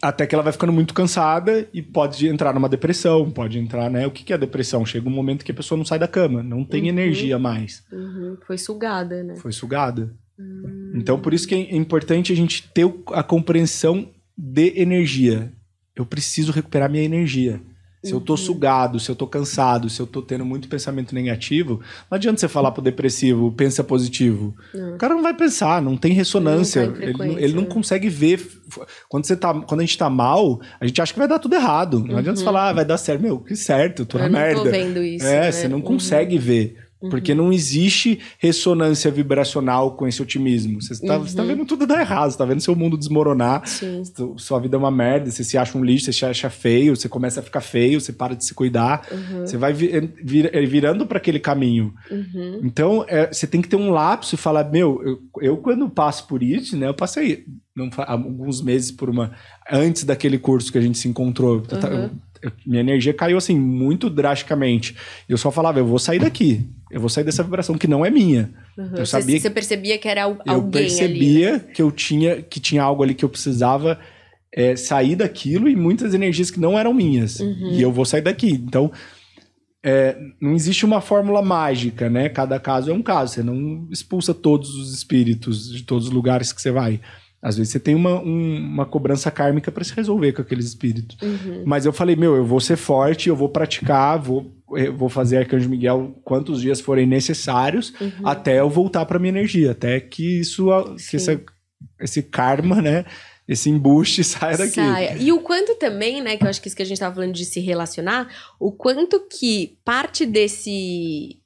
até que ela vai ficando muito cansada e pode entrar numa depressão, pode entrar, né? O que, que é depressão? Chega um momento que a pessoa não sai da cama, não tem uhum. energia mais. Uhum. Foi sugada, né? Foi sugada. Uhum. Então, por isso que é importante a gente ter a compreensão de energia. Eu preciso recuperar minha energia. Se eu tô uhum. sugado, se eu tô cansado, se eu tô tendo muito pensamento negativo, não adianta você falar pro depressivo, pensa positivo. Não. O cara não vai pensar, não tem ressonância. Tá ele não, ele, ele não né? consegue ver. Quando, você tá, quando a gente tá mal, a gente acha que vai dar tudo errado. Não uhum. adianta você uhum. falar, ah, vai dar certo. Meu, que certo, tô eu na merda. Tô vendo isso. É, né? você não uhum. consegue ver. Porque uhum. não existe ressonância vibracional com esse otimismo. Você está tá uhum. tá vendo tudo dar errado, você está vendo seu mundo desmoronar, Sim. sua vida é uma merda, você se acha um lixo, você se acha feio, você começa a ficar feio, você para de se cuidar, uhum. você vai eh, vir, vir, eh, virando para aquele caminho. Uhum. Então, é, você tem que ter um lapso e falar: meu, eu, eu quando passo por isso, né, eu passei não, alguns meses por uma. antes daquele curso que a gente se encontrou. Uhum minha energia caiu assim muito drasticamente. Eu só falava, eu vou sair daqui. Eu vou sair dessa vibração que não é minha. Uhum. Eu sabia você, você, percebia que era alguém Eu percebia ali, né? que eu tinha que tinha algo ali que eu precisava é, sair daquilo e muitas energias que não eram minhas. Uhum. E eu vou sair daqui. Então, é, não existe uma fórmula mágica, né? Cada caso é um caso. Você não expulsa todos os espíritos de todos os lugares que você vai. Às vezes você tem uma, um, uma cobrança kármica para se resolver com aqueles espíritos. Uhum. Mas eu falei, meu, eu vou ser forte, eu vou praticar, vou, eh, vou fazer Arcanjo Miguel quantos dias forem necessários uhum. até eu voltar para minha energia, até que isso, que essa, esse karma, né? Esse embuste saia daqui. Saia. E o quanto também, né? Que eu acho que isso que a gente estava falando de se relacionar, o quanto que parte desse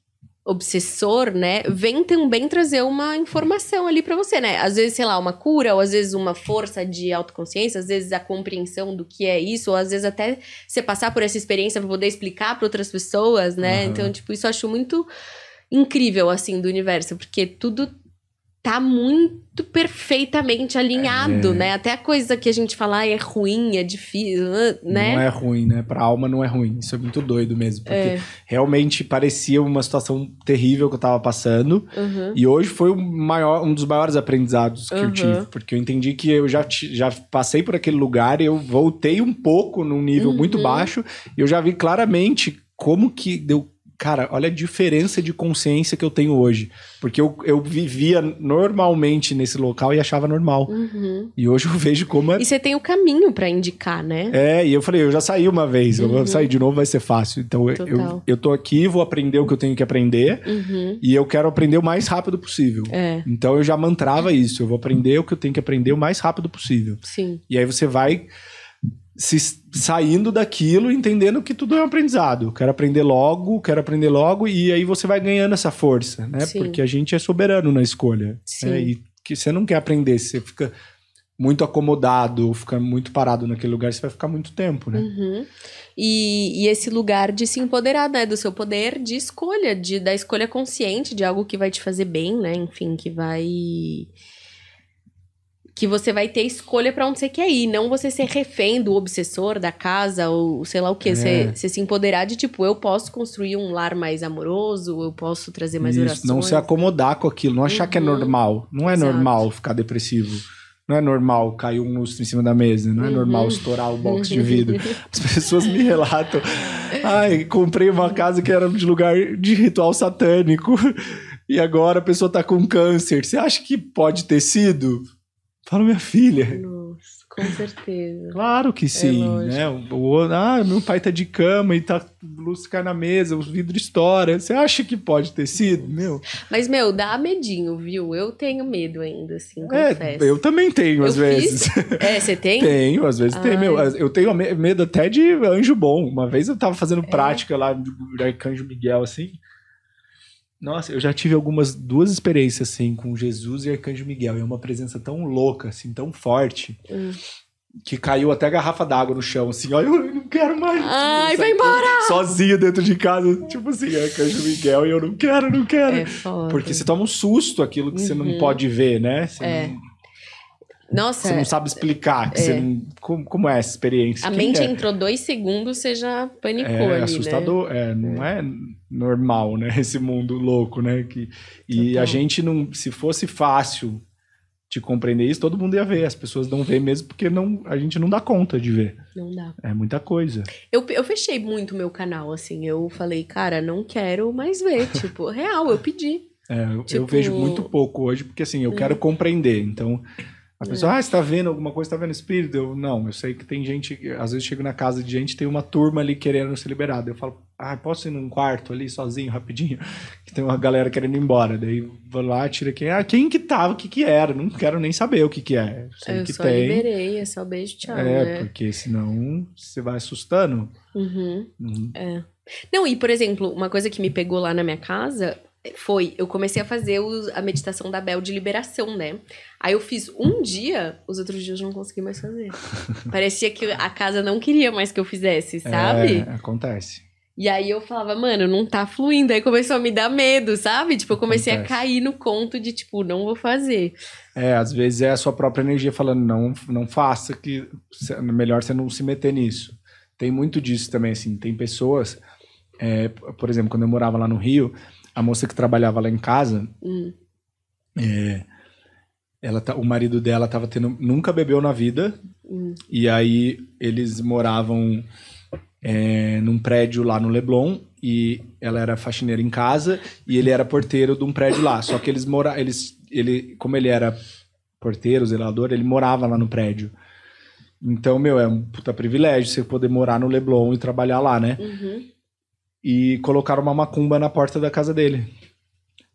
obsessor, né, vem também trazer uma informação ali para você, né? Às vezes, sei lá, uma cura, ou às vezes uma força de autoconsciência, às vezes a compreensão do que é isso, ou às vezes até você passar por essa experiência para poder explicar para outras pessoas, né? Uhum. Então, tipo, isso eu acho muito incrível assim do universo, porque tudo tá muito perfeitamente alinhado, é. né? Até a coisa que a gente fala é ruim, é difícil, ah, né? Não é ruim, né? Pra alma não é ruim. Isso é muito doido mesmo, porque é. realmente parecia uma situação terrível que eu tava passando. Uhum. E hoje foi maior, um dos maiores aprendizados que uhum. eu tive, porque eu entendi que eu já, já passei por aquele lugar, e eu voltei um pouco num nível uhum. muito baixo, e eu já vi claramente como que deu cara, olha a diferença de consciência que eu tenho hoje. Porque eu, eu vivia normalmente nesse local e achava normal. Uhum. E hoje eu vejo como é. E você tem o caminho para indicar, né? É, e eu falei, eu já saí uma vez, uhum. eu vou uhum. sair de novo, vai ser fácil. Então eu, eu tô aqui, vou aprender o que eu tenho que aprender uhum. e eu quero aprender o mais rápido possível. É. Então eu já mantrava isso, eu vou aprender o que eu tenho que aprender o mais rápido possível. Sim. E aí você vai se saindo daquilo, entendendo que tudo é um aprendizado. Quero aprender logo, quero aprender logo, e aí você vai ganhando essa força, né? Sim. Porque a gente é soberano na escolha. Né? E que você não quer aprender, você fica muito acomodado, fica muito parado naquele lugar, você vai ficar muito tempo, né? Uhum. E, e, esse lugar de se empoderar, né? Do seu poder de escolha, de, da escolha consciente de algo que vai te fazer bem, né? Enfim, que vai que você vai ter escolha para onde você quer ir, não você ser refém do obsessor da casa ou sei lá o que, você, é. se empoderar de tipo, eu posso construir um lar mais amoroso, eu posso trazer mais Isso, orações. Não se acomodar com aquilo, não achar uhum. que é uhum. normal. Não é Exato. normal ficar depressivo. Não é normal cair um lustre em cima da mesa, não é uhum. normal estourar o box de vidro. As pessoas me relatam: ai, comprei uma casa que era de lugar de ritual satânico e agora a pessoa tá com câncer. Você acha que pode ter sido? para minha filha. Nossa, com certeza. Claro que é sim, é né? O, o, ah, meu pai tá de cama e tá luz cai na mesa, os vidros estoura. Você acha que pode ter sido, meu? Mas meu, dá medinho, viu? Eu tenho medo ainda, assim, é, confesso. eu também tenho eu às fiz... vezes. É, você tem? tenho, às vezes Ai. tenho. Meu, ah, eu tenho medo até de anjo bom. Uma vez eu tava fazendo é. prática lá de Arcanjo Miguel, assim. Nossa, eu já tive algumas duas experiências assim com Jesus e Arcanjo Miguel. E é uma presença tão louca, assim, tão forte. Hum. Que caiu até garrafa d'água no chão, assim, olha, eu não quero mais. Ai, vai embora! Sozinho dentro de casa, tipo assim, Arcanjo Miguel, e eu não quero, não quero. É Porque você toma um susto aquilo que uhum. você não uhum. pode ver, né? Você é. Não nossa. Você não sabe explicar. É. Não, como, como, é essa experiência? A Quem mente é? entrou dois segundos, você já panicou. É ali, né? assustador. Né? É, não é. é normal, né? Esse mundo louco, né? Que, e Total. a gente não. Se fosse fácil de compreender isso, todo mundo ia ver. As pessoas não vêem mesmo porque não, a gente não dá conta de ver. Não dá. É muita coisa. Eu, eu fechei muito meu canal, assim. Eu falei, cara, não quero mais ver. tipo, real, eu pedi. É, tipo... Eu vejo muito pouco hoje, porque assim, eu hum. quero compreender. Então, a é. pessoa, ah, está vendo alguma coisa, está vendo espírito? Eu, não, eu sei que tem gente, às vezes chego na casa de gente, tem uma turma ali querendo ser liberada. Eu falo, ah, posso ir num quarto ali sozinho, rapidinho? Que tem uma galera querendo ir embora. Daí vou lá, tira quem, ah, quem que tava, o que que era? Não quero nem saber o que que é. Sei eu que só tem. liberei, é só beijo, tchau, É, né? porque senão você vai assustando. Uhum, uhum. É. Não, e por exemplo, uma coisa que me pegou lá na minha casa foi, eu comecei a fazer os, a meditação da Bel de liberação, né? Aí eu fiz um dia, os outros dias eu não consegui mais fazer. Parecia que a casa não queria mais que eu fizesse, é, sabe? É, acontece. E aí eu falava, mano, não tá fluindo. Aí começou a me dar medo, sabe? Tipo, eu comecei Acontece. a cair no conto de, tipo, não vou fazer. É, às vezes é a sua própria energia falando, não, não faça, que melhor você não se meter nisso. Tem muito disso também, assim. Tem pessoas, é, por exemplo, quando eu morava lá no Rio, a moça que trabalhava lá em casa, hum. é, ela tá, o marido dela tava tendo nunca bebeu na vida hum. e aí eles moravam é, num prédio lá no Leblon e ela era faxineira em casa e ele era porteiro de um prédio lá só que eles mora eles ele como ele era porteiro zelador ele morava lá no prédio então meu é um puta privilégio você poder morar no Leblon e trabalhar lá né uhum. e colocaram uma macumba na porta da casa dele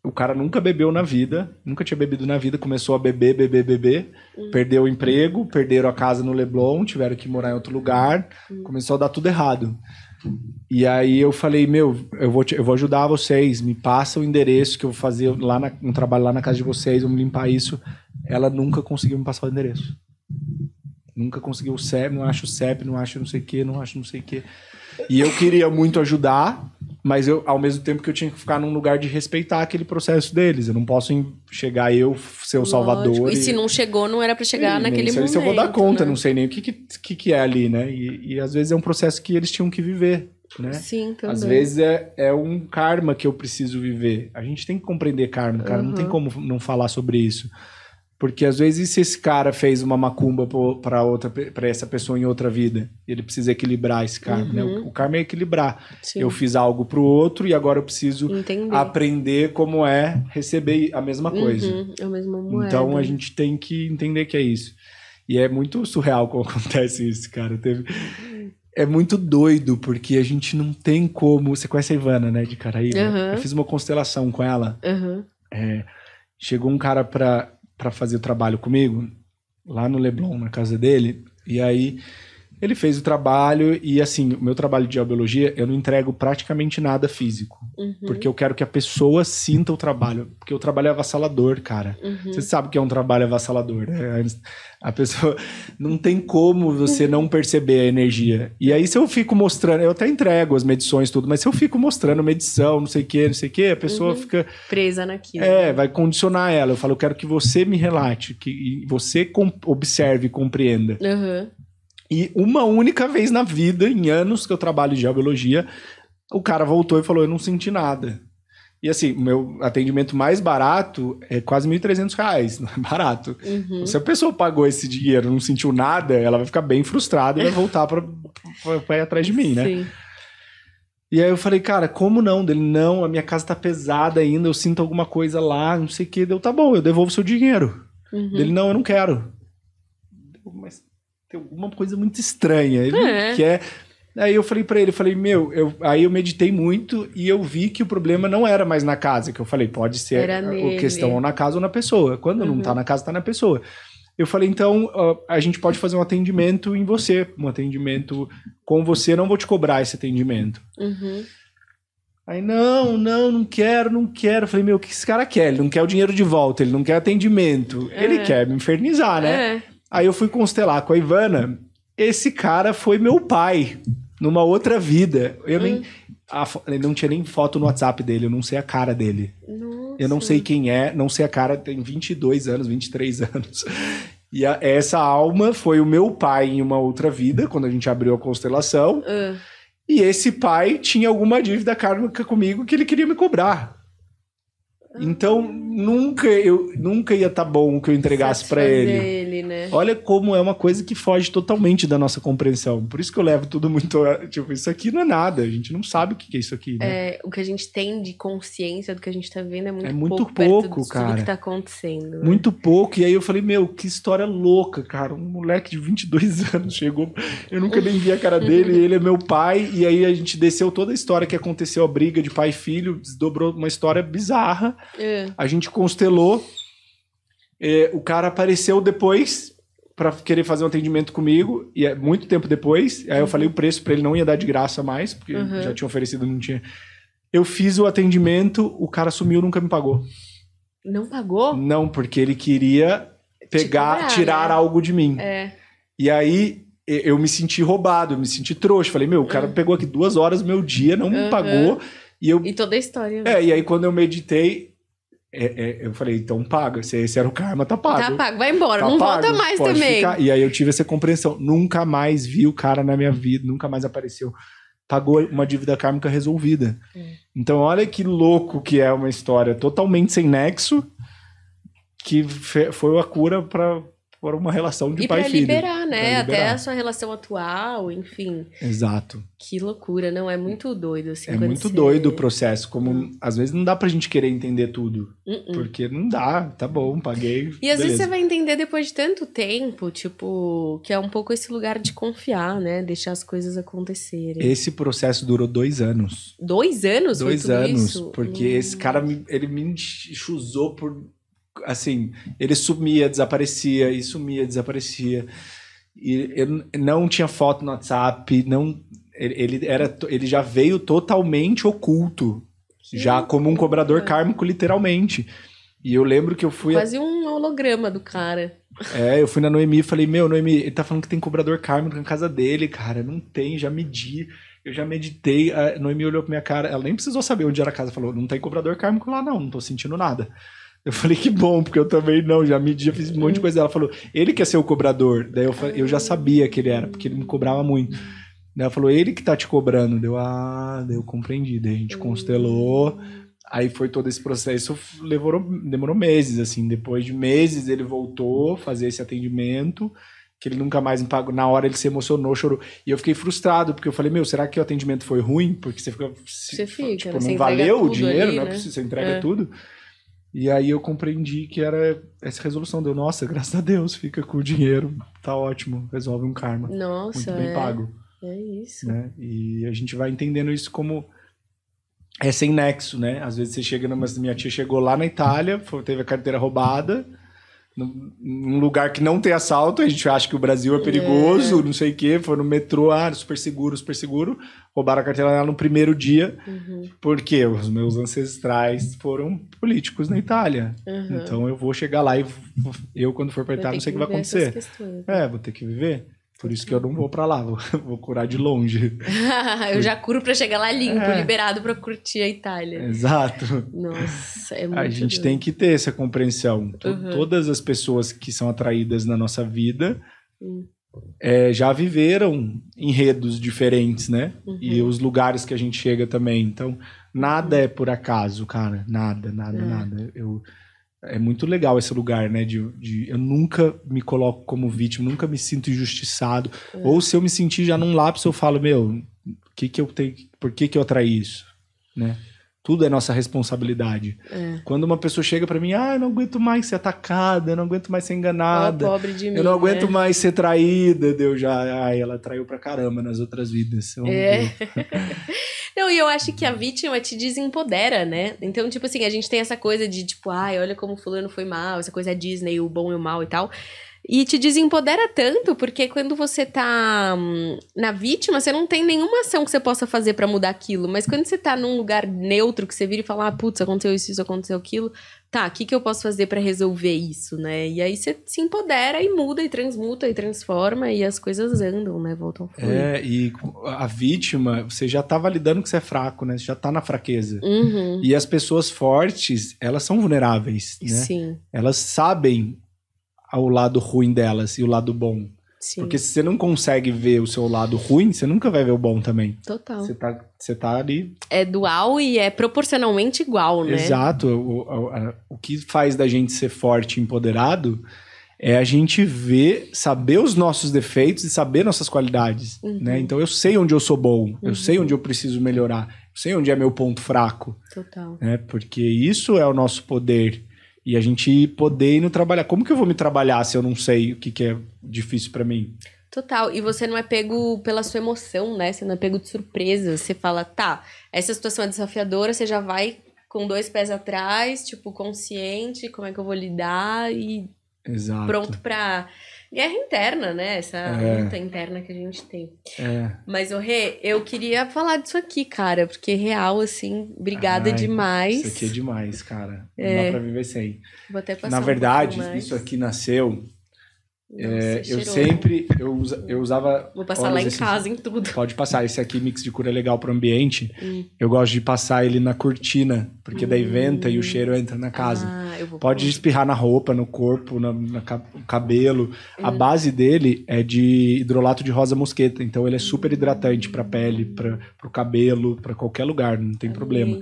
o cara nunca bebeu na vida, nunca tinha bebido na vida, começou a beber, beber, beber, perdeu o emprego, perderam a casa no Leblon, tiveram que morar em outro lugar, começou a dar tudo errado. E aí eu falei, meu, eu vou, te, eu vou ajudar vocês, me passa o endereço que eu vou fazer lá na, um trabalho lá na casa de vocês, vamos limpar isso. Ela nunca conseguiu me passar o endereço. Nunca conseguiu o CEP, não acho o CEP, não acho não sei o que, não acho não sei o que. E eu queria muito ajudar, mas eu, ao mesmo tempo que eu tinha que ficar num lugar de respeitar aquele processo deles. Eu não posso chegar eu, ser o salvador. E, e, se não chegou, não era para chegar Sim, naquele sei momento. Se eu vou dar conta, né? não sei nem o que, que, que é ali, né? E, e, às vezes é um processo que eles tinham que viver, né? Sim, também. Às vezes é, é um karma que eu preciso viver. A gente tem que compreender karma, cara. Uhum. Não tem uhum. como não falar sobre isso. Porque às vezes se esse cara fez uma macumba para outra para essa pessoa em outra vida, ele precisa equilibrar esse karma, né? uhum. né? O, o karma é equilibrar. Sim. Eu fiz algo para o outro e agora eu preciso Entender. aprender como é receber a mesma uhum. coisa. Uhum. É a mesma moeda. Então a gente tem que entender que é isso. E é muito surreal como acontece isso, cara. Teve uhum. é muito doido, porque a gente não tem como. Você conhece a Ivana, né, de Caraíba? Uhum. Eu fiz uma constelação com ela. Uhum. É, chegou um cara pra para fazer o trabalho comigo lá no Leblon, na casa dele. E aí ele fez o trabalho e, assim, o meu trabalho de audiologia, eu não entrego praticamente nada físico. Uhum. Porque eu quero que a pessoa sinta o trabalho. Porque o trabalho é avassalador, cara. Uhum. Você sabe que é um trabalho avassalador, né? A pessoa... Não tem como você não perceber a energia. E aí, se eu fico mostrando... Eu até entrego as medições, tudo. Mas se eu fico mostrando medição, não sei o quê, não sei o quê, a pessoa uhum. fica... Presa naquilo. É, né? vai condicionar ela. Eu falo, eu quero que você me relate. Que você observe e compreenda. Uhum. E uma única vez na vida, em anos que eu trabalho de geobiologia, o cara voltou e falou: Eu não senti nada. E assim, meu atendimento mais barato é quase R$ é barato. Uhum. Se a pessoa pagou esse dinheiro não sentiu nada, ela vai ficar bem frustrada e vai voltar para ir atrás de mim, né? Sim. E aí eu falei, cara, como não? dele não, a minha casa tá pesada ainda, eu sinto alguma coisa lá, não sei o que. Deu, tá bom, eu devolvo seu dinheiro. Uhum. Ele, não, eu não quero. mas tem alguma coisa muito estranha. Ele é. quer. É, aí eu falei para ele, falei, meu, eu, aí eu meditei muito e eu vi que o problema não era mais na casa, que eu falei, pode ser era a, questão ou na casa ou na pessoa. Quando uhum. não tá uhum. na casa, tá na pessoa. Eu falei, então, a gente pode fazer um atendimento em você, um atendimento com você, não vou te cobrar esse atendimento. Uhum. Aí, não, não, não quero, não quero. Eu falei, meu, o que esse cara quer? Ele não quer o dinheiro de volta, ele não quer atendimento. É. Ele quer me infernizar, né? É. Aí eu fui constelar com a Ivana. Esse cara foi meu pai numa outra vida. Eu hum. nem a, não tinha nem foto no WhatsApp dele, eu não sei a cara dele. Nossa. Eu não sei quem é, não sei a cara, tem 22 anos, 23 anos. E a, essa alma foi o meu pai em uma outra vida, quando a gente abriu a constelação. Uh. E esse pai tinha alguma dívida kármica comigo que ele queria me cobrar. Ah. Então, nunca eu nunca ia estar tá bom que eu entregasse para ele. ele né? Olha como é uma coisa que foge totalmente da nossa compreensão. Por isso que eu levo tudo muito. Tipo, isso aqui não é nada. A gente não sabe o que é isso aqui, né? É, o que a gente tem de consciência do que a gente tá vendo é muito, é muito pouco, pouco cara. Tudo que tá acontecendo. Né? Muito pouco. E aí eu falei, meu, que história louca, cara. Um moleque de 22 anos chegou. Eu nunca nem vi a cara dele. ele é meu pai. E aí a gente desceu toda a história que aconteceu a briga de pai e filho. Desdobrou uma história bizarra. É. A gente constelou. É, o cara apareceu depois para querer fazer um atendimento comigo, e é muito tempo depois. Aí eu uhum. falei o preço para ele, não ia dar de graça mais, porque uhum. já tinha oferecido, não tinha. Eu fiz o atendimento, o cara sumiu, nunca me pagou. Não pagou? Não, porque ele queria pegar, tirar, tirar né? algo de mim. É. E aí eu me senti roubado, eu me senti trouxa. Falei, meu, o cara uhum. pegou aqui duas horas do meu dia, não me uhum. pagou. E, eu... e toda a história. Né? É, e aí quando eu meditei, é, é, eu falei, então paga. Se esse era o karma, tá pago. Tá pago, vai embora, tá não pago, volta mais também. Ficar. E aí eu tive essa compreensão. Nunca mais vi o cara na minha vida, nunca mais apareceu. Pagou uma dívida kármica resolvida. É. Então, olha que louco que é uma história totalmente sem nexo, que foi a cura para por uma relação de e pai e filho. liberar, né? Liberar. Até a sua relação atual, enfim. Exato. Que loucura, não? É muito doido, assim. É muito você... doido o processo. Como, hum. às vezes, não dá pra gente querer entender tudo. Porque não dá, tá bom, paguei. E beleza. às vezes você vai entender depois de tanto tempo, tipo, que é um pouco esse lugar de confiar, né? Deixar as coisas acontecerem. Esse processo durou dois anos. Dois anos? Dois anos. Isso? Porque hum. esse cara, me, ele me chuzou por assim, ele sumia, desaparecia, e sumia, desaparecia. E não tinha foto no WhatsApp, não ele, era, ele já veio totalmente oculto, que já como um cobrador kármico, literalmente. E eu lembro que eu fui. Quase a... um holograma do cara. É, eu fui na Noemi e falei: Meu, Noemi, ele tá falando que tem cobrador kármico na casa dele, cara. Não tem, já medi. Eu já meditei. A Noemi olhou pra minha cara. Ela nem precisou saber onde era a casa. Falou: Não tem cobrador kármico lá, não. Não tô sentindo nada. Eu falei, que bom, porque eu também não, já me já fiz um monte de coisa. Ela falou, ele quer é ser o cobrador. Daí eu, eu já sabia que ele era, porque ele me cobrava muito. Daí ela falou, ele que tá te cobrando. Deu, ah, daí eu compreendi. Daí a gente constelou. Aí foi todo esse processo, levou, demorou meses, assim. Depois de meses ele voltou fazer esse atendimento, que ele nunca mais me pagou. Na hora ele se emocionou, chorou. E eu fiquei frustrado, porque eu falei, meu, será que o atendimento foi ruim? Porque você fica. Você fica, tipo, né? não valeu o dinheiro, ali, é né? Você entrega é. tudo. E aí eu compreendi que era essa resolução. Deu, nossa, graças a Deus, fica com o dinheiro, tá ótimo, resolve um karma. Nossa, muito bem é, pago. É isso. Né? E a gente vai entendendo isso como é sem nexo, né? Às vezes você chega, mas minha tia chegou lá na Itália, teve a carteira roubada, num lugar que não tem assalto, a gente acha que o Brasil é perigoso, é. não sei o quê, foi no metrô, ah, super seguro, super seguro, roubaram a carteira dela no primeiro dia, uhum. porque os meus ancestrais foram políticos na Itália. Uhum. Então eu vou chegar lá e eu, quando for para Itália, não sei o que, que vai acontecer. Né? É, vou ter que viver. Por isso que eu não vou para lá, vou, vou, curar de longe. eu já curo para chegar lá limpo, é. liberado para curtir a Itália. Exato. Nossa, é muito. A gente doido. tem que ter essa compreensão. Uhum. Todas as pessoas que são atraídas na nossa vida uhum. é, já viveram enredos diferentes, né? Uhum. E os lugares que a gente chega também. Então, nada uhum. é por acaso, cara. Nada, nada, é. nada. Eu é muito legal esse lugar, né? De, de, eu nunca me coloco como vítima, nunca me sinto injustiçado. É. Ou se eu me sentir já num lápis eu falo, meu, que que eu tenho, por que, que eu atraí isso, né? Tudo é nossa responsabilidade. É. Quando uma pessoa chega para mim, ah, eu não aguento mais ser atacada, eu não aguento mais ser enganada, é oh, mim, eu não aguento né? mais ser traída, deu já, ai, ela traiu pra caramba nas outras vidas. Eu é. Não, e eu acho que a vítima te desempodera, né? Então, tipo assim, a gente tem essa coisa de, tipo, ai, olha como fulano foi mal, essa coisa é Disney, o bom e o mal e tal. E te desempodera tanto, porque quando você tá hum, na vítima, você não tem nenhuma ação que você possa fazer para mudar aquilo. Mas quando você tá num lugar neutro, que você vira e fala, ah, putz, aconteceu isso, isso aconteceu aquilo, tá, o que, que eu posso fazer para resolver isso, né? E aí você se empodera e muda, e transmuta, e transforma, e as coisas andam, né? Voltam fluir. É, e a vítima, você já tá validando que você é fraco, né? Você já tá na fraqueza. Uhum. E as pessoas fortes, elas são vulneráveis, né? Sim. Elas sabem o lado ruim delas e o lado bom. Sim. Porque se você não consegue ver o seu lado ruim, você nunca vai ver o bom também. Total. Você tá, você tá ali. É dual e é proporcionalmente igual, né? Exato. O, o, o que faz da gente ser forte e empoderado é a gente ver, saber os nossos defeitos e saber nossas qualidades. Uhum. Né? Então eu sei onde eu sou bom, uhum. eu sei onde eu preciso melhorar, eu sei onde é meu ponto fraco. Total. Né? Porque isso é o nosso poder. E a gente poder ir no trabalhar. Como que eu vou me trabalhar se eu não sei o que, que é difícil para mim? Total. E você não é pego pela sua emoção, né? Você não é pego de surpresa. Você fala, tá, essa situação é desafiadora, você já vai com dois pés atrás, tipo, consciente, como é que eu vou lidar e Exato. pronto pra guerra interna, né? Essa é. luta interna que a gente tem. É. Mas, o Rê, eu queria falar disso aqui, cara, porque real, assim, obrigada Ai, demais. Isso aqui é demais, cara. É. Não dá pra viver sem. Vou até passar Na verdade, um isso aqui nasceu é, é, eu sempre eu, usa, eu usava. Vou passar lá em casa, em tudo. Pode passar. Esse aqui, mix de cura é legal para o ambiente. Hum. Eu gosto de passar ele na cortina, porque hum. daí venta e o hum. cheiro entra na casa. Ah, eu vou pode pôr. espirrar na roupa, no corpo, no, no cabelo. Hum. A base dele é de hidrolato de rosa mosqueta, então ele é super hidratante para pele, para o cabelo, para qualquer lugar, não tem problema.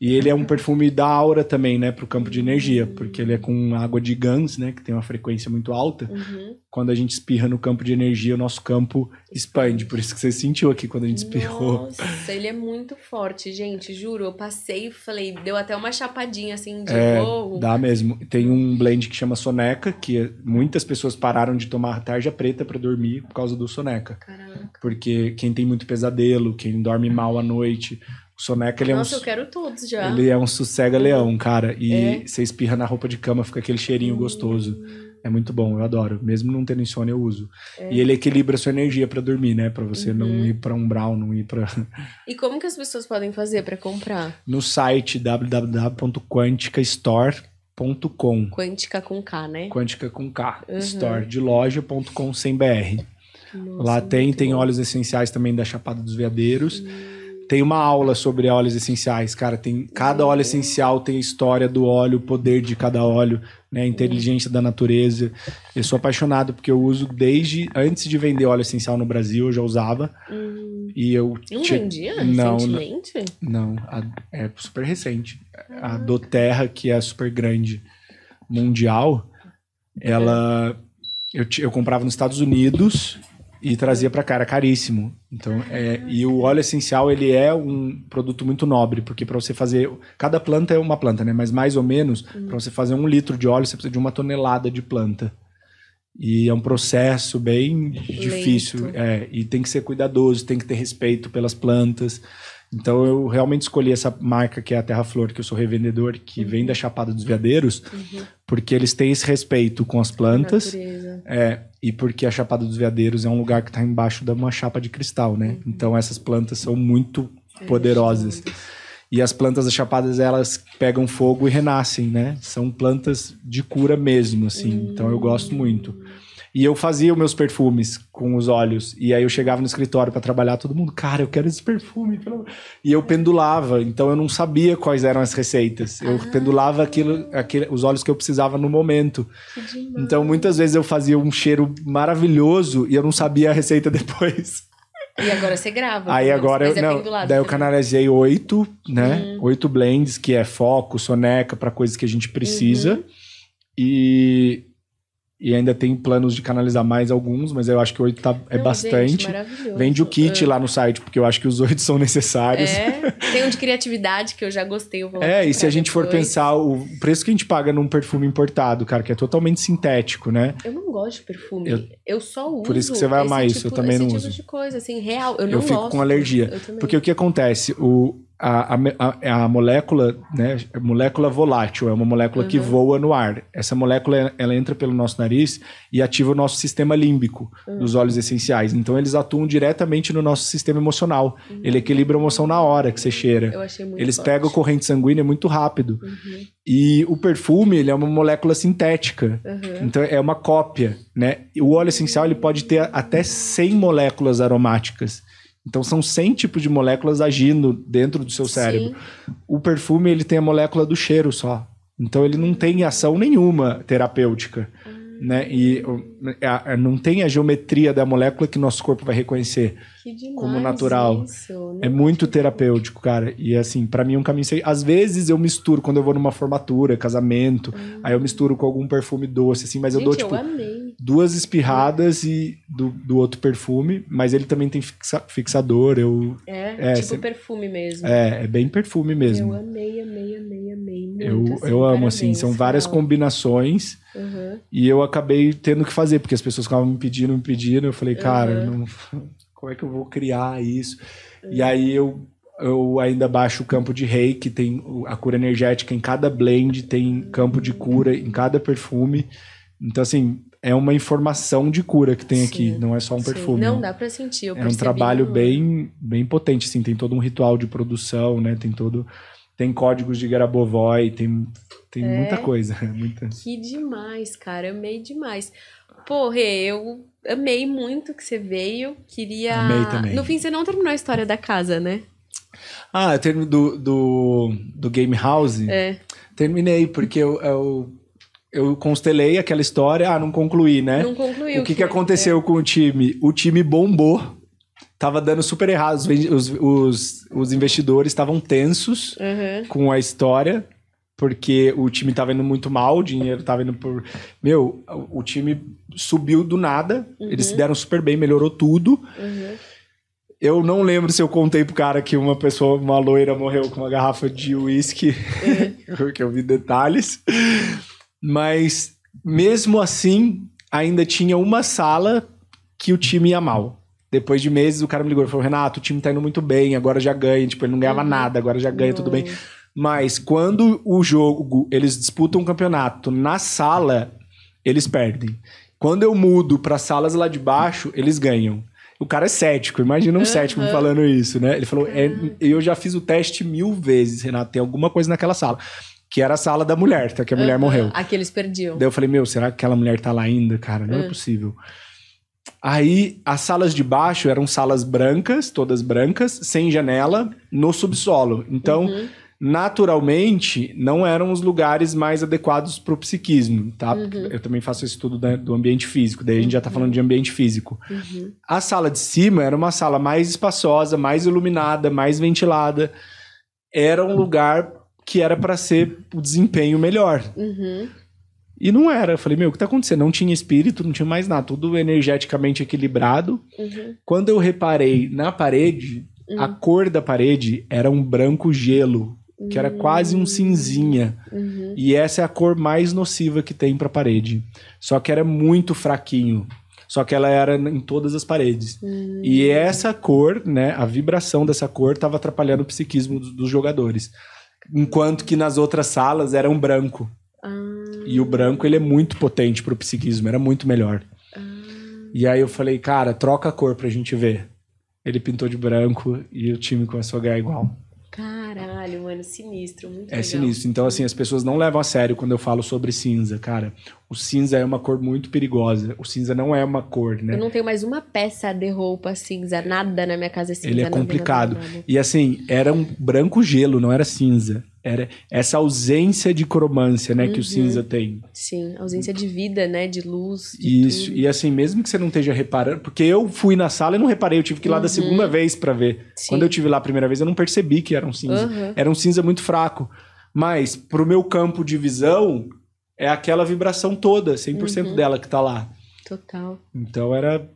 E ele é um perfume da aura também, né, para o campo de energia, porque ele é com água de Gans, né, que tem uma frequência muito alta. Uhum. Quando a gente espirra no campo de energia, o nosso campo expande. Por isso que você sentiu aqui quando a gente espirrou. Nossa, ele é muito forte, gente, juro. Eu passei e falei, deu até uma chapadinha assim de é, morro. Dá mesmo. Tem um blend que chama Soneca, que é, muitas pessoas pararam de tomar tarja preta para dormir por causa do Soneca. Caraca. Porque quem tem muito pesadelo, quem dorme mal à noite, o soneca, ele Nossa, é um... eu quero todos já. Ele é um sossega-leão, uhum. cara. E é. você espirra na roupa de cama, fica aquele cheirinho hum. gostoso. É muito bom, eu adoro. Mesmo não tendo insônia, eu uso. É. E ele equilibra a sua energia para dormir, né? Para você uhum. não ir para um brown, não ir para. E como que as pessoas podem fazer para comprar? No site www.quanticastore.com. Quântica com K, né? Quântica com K. Uhum. Store de loja.com sem BR. Nossa, Lá tem, tem bom. óleos essenciais também da Chapada dos Veadeiros. Uhum. Tem uma aula sobre óleos essenciais, cara. Tem cada óleo uhum. essencial tem a história do óleo, o poder de cada óleo, né? A inteligência da natureza. Eu sou apaixonado porque eu uso desde antes de vender óleo essencial no Brasil, eu já usava. Hum. E eu não te... vendia não, recentemente? Não, é super recente. A ah. Doterra, que é super grande mundial, ela eu, eu comprava nos Estados Unidos e trazia para cá, era caríssimo. Então, é, e o óleo essencial ele é um produto muito nobre, porque para você fazer cada planta é uma planta, né? Mas mais ou menos uhum. para você fazer um litro de óleo você precisa de uma tonelada de planta. E é um processo bem Lento. difícil, é, e tem que ser cuidadoso, tem que ter respeito pelas plantas. Então eu realmente escolhi essa marca que é a Terra Flor, que eu sou revendedor, que uhum. vem da Chapada dos Veadeiros, uhum. porque eles têm esse respeito com as plantas. É, e porque a Chapada dos Veadeiros é um lugar que está embaixo de uma chapa de cristal, né? Uhum. Então essas plantas são muito poderosas. E as plantas das chapadas, elas pegam fogo e renascem, né? São plantas de cura mesmo, assim. Uhum. Então eu gosto muito. E eu fazia os meus perfumes com os olhos. E aí eu chegava no escritório para trabalhar, todo mundo, cara, eu quero esse perfume. E eu pendulava, então eu não sabia quais eram as receitas. Eu ah. pendulava aquilo, os olhos que eu precisava no momento. Então muitas vezes eu fazia um cheiro maravilhoso e eu não sabia a receita depois. E agora você grava. Aí né? agora eu, é não, daí eu canalizei oito, né? Uhum. Oito blends, que é foco, soneca, para coisas que a gente precisa. Uhum. E, e ainda tem planos de canalizar mais alguns, mas eu acho que oito tá, é Não, bastante. Gente, Vende o kit é. lá no site, porque eu acho que os oito são necessários. É, tem um de criatividade que eu já gostei. Eu é, e se a gente depois. for pensar o preço que a gente paga num perfume importado, cara, que é totalmente sintético, né? Eu não gosto de perfume. Eu, eu só uso. Por isso que você vai amar tipo isso, tipo, eu também não tipo uso. de coisa, assim, real. Eu não eu fico com alergia. Porque o que acontece? O, a, a, é a, molécula, né, molécula volátil, é uma molécula uhum. que voa no ar. Essa molécula ela entra pelo nosso nariz e ativa o nosso sistema límbico uhum. dos óleos essenciais. Então eles atuam diretamente no nosso sistema emocional. Uhum. Ele equilibra a emoção na hora que você cheira. Eu achei muito eles forte. pegam a corrente sanguínea muito rápido. Uhum. E o perfume, ele é uma molécula sintética. Uhum. Então é uma cópia, né? O óleo essencial ele pode ter até 100 moléculas aromáticas. Então são 100 tipos de moléculas agindo dentro do seu cérebro. Sim. O perfume ele tem a molécula do cheiro só. Então ele não tem ação nenhuma terapêutica, hum. né? E a, a, não tem a geometria da molécula que nosso corpo vai reconhecer como natural. Isso, né? é muito terapêutico, cara. E assim, para mim é um caminho sem. Às vezes eu misturo quando eu vou numa formatura, casamento, hum. aí eu misturo com algum perfume doce assim, mas Gente, eu dou tipo eu amei duas espirradas e do, do outro perfume, mas ele também tem fixa, fixador. Eu, é, é tipo cê, perfume mesmo. É, é bem perfume mesmo. Eu amei, amei, amei, amei. Muito, eu assim, eu amo, assim, são várias combinações. Uhum. E eu acabei tendo que fazer, porque as pessoas ficavam me pedindo, me pedindo. Eu falei, cara, uhum. não, como é que eu vou criar isso? Uhum. E aí eu eu ainda baixo o campo de reiki, tem a cura energética em cada blend, tem campo de cura em cada perfume. Então, assim, é uma informação de cura que tem Sim. aqui, não é só um Sim. perfume. Não né? dá para sentir. Eu é um trabalho bem, bem potente, sim. tem todo um ritual de produção, né? Tem todo, tem códigos de Garabovoi, tem, tem é... muita coisa. Muita... Que demais, cara, amei demais. Porra, eu amei muito que você veio, queria... Amei também. No fim, você não terminou a história da casa, né? Ah, eu termino do, do, do Game House? É. Terminei, porque eu, eu eu constelei aquela história, ah, não concluí, né? Não concluiu. O que, que, aconteceu é. com o time? O time bombou tava dando super errado. Os, os, os investidores estavam tensos uhum. com a história, porque o time tava indo muito mal, o dinheiro tava indo por. Meu, o, o time subiu do nada, uhum. eles se deram super bem, melhorou tudo. Uhum. Eu não lembro se eu contei pro cara que uma pessoa, uma loira, morreu com uma garrafa de uísque, é. que eu vi detalhes. Mas mesmo assim, ainda tinha uma sala que o time ia mal. Depois de meses, o cara me ligou e falou: Renato, o time tá indo muito bem, agora já ganha. Tipo, ele não ganhava uhum. nada, agora já ganha, uhum. tudo bem. Uhum. Mas quando o jogo, eles disputam o um campeonato na sala, eles perdem. Quando eu mudo para salas lá de baixo, eles ganham. O cara é cético, imagina um uhum. cético me falando isso, né? Ele falou: é, uhum. eu já fiz o teste mil vezes, Renato, tem alguma coisa naquela sala que era a sala da mulher, tá? Que a mulher uhum. morreu. Aqui eles perdiam. Daí eu falei, meu, será que aquela mulher tá lá ainda, cara? Não uhum. é possível. Aí as salas de baixo eram salas brancas, todas brancas, sem janela, no subsolo. Então, uhum. naturalmente, não eram os lugares mais adequados para o psiquismo, tá? Uhum. Eu também faço estudo da, do ambiente físico, daí a gente já está uhum. falando de ambiente físico. Uhum. A sala de cima era uma sala mais espaçosa, mais iluminada, mais ventilada. Era um uhum. lugar que era para ser o desempenho melhor. Uhum. E não era. Eu falei, meu, o que tá acontecendo? Não tinha espírito, não tinha mais nada, tudo energeticamente equilibrado. Uhum. Quando eu reparei na parede, uhum. a cor da parede era um branco gelo, que era quase um hum. cinzinha. Uhum. E essa é a cor mais nociva que tem pra parede. Só que era muito fraquinho. Só que ela era em todas as paredes. Hum. E essa cor, né, a vibração dessa cor estava atrapalhando o psiquismo dos jogadores enquanto que nas outras salas era um branco. Ah. E o branco ele é muito potente pro psiquismo, era muito melhor. Ah. E aí eu falei, cara, troca a cor pra gente ver. Ele pintou de branco e o time começou a ganhar igual. Caralho, mano, sinistro, muito É legal. sinistro. Então, assim, as pessoas não levam a sério quando eu falo sobre cinza, cara. O cinza é uma cor muito perigosa. O cinza não é uma cor, né? Eu não tenho mais uma peça de roupa cinza, nada na minha casa é cinza. Ele é complicado. E assim, era um branco gelo, não era cinza era essa ausência de cromância, né, uhum. que o uhum. cinza tem. Sim, ausência de vida, né, de luz. De Isso, tudo. e assim, mesmo que você não esteja reparando, porque eu fui na sala e não reparei, eu tive que ir lá uhum. da segunda vez para ver. Sim. Quando eu tive lá a primeira vez, eu não percebi que era um cinza. Uhum. Era um cinza muito fraco. Mas pro meu campo de visão é aquela vibração toda, 100% uhum. dela que tá lá. Total. Então era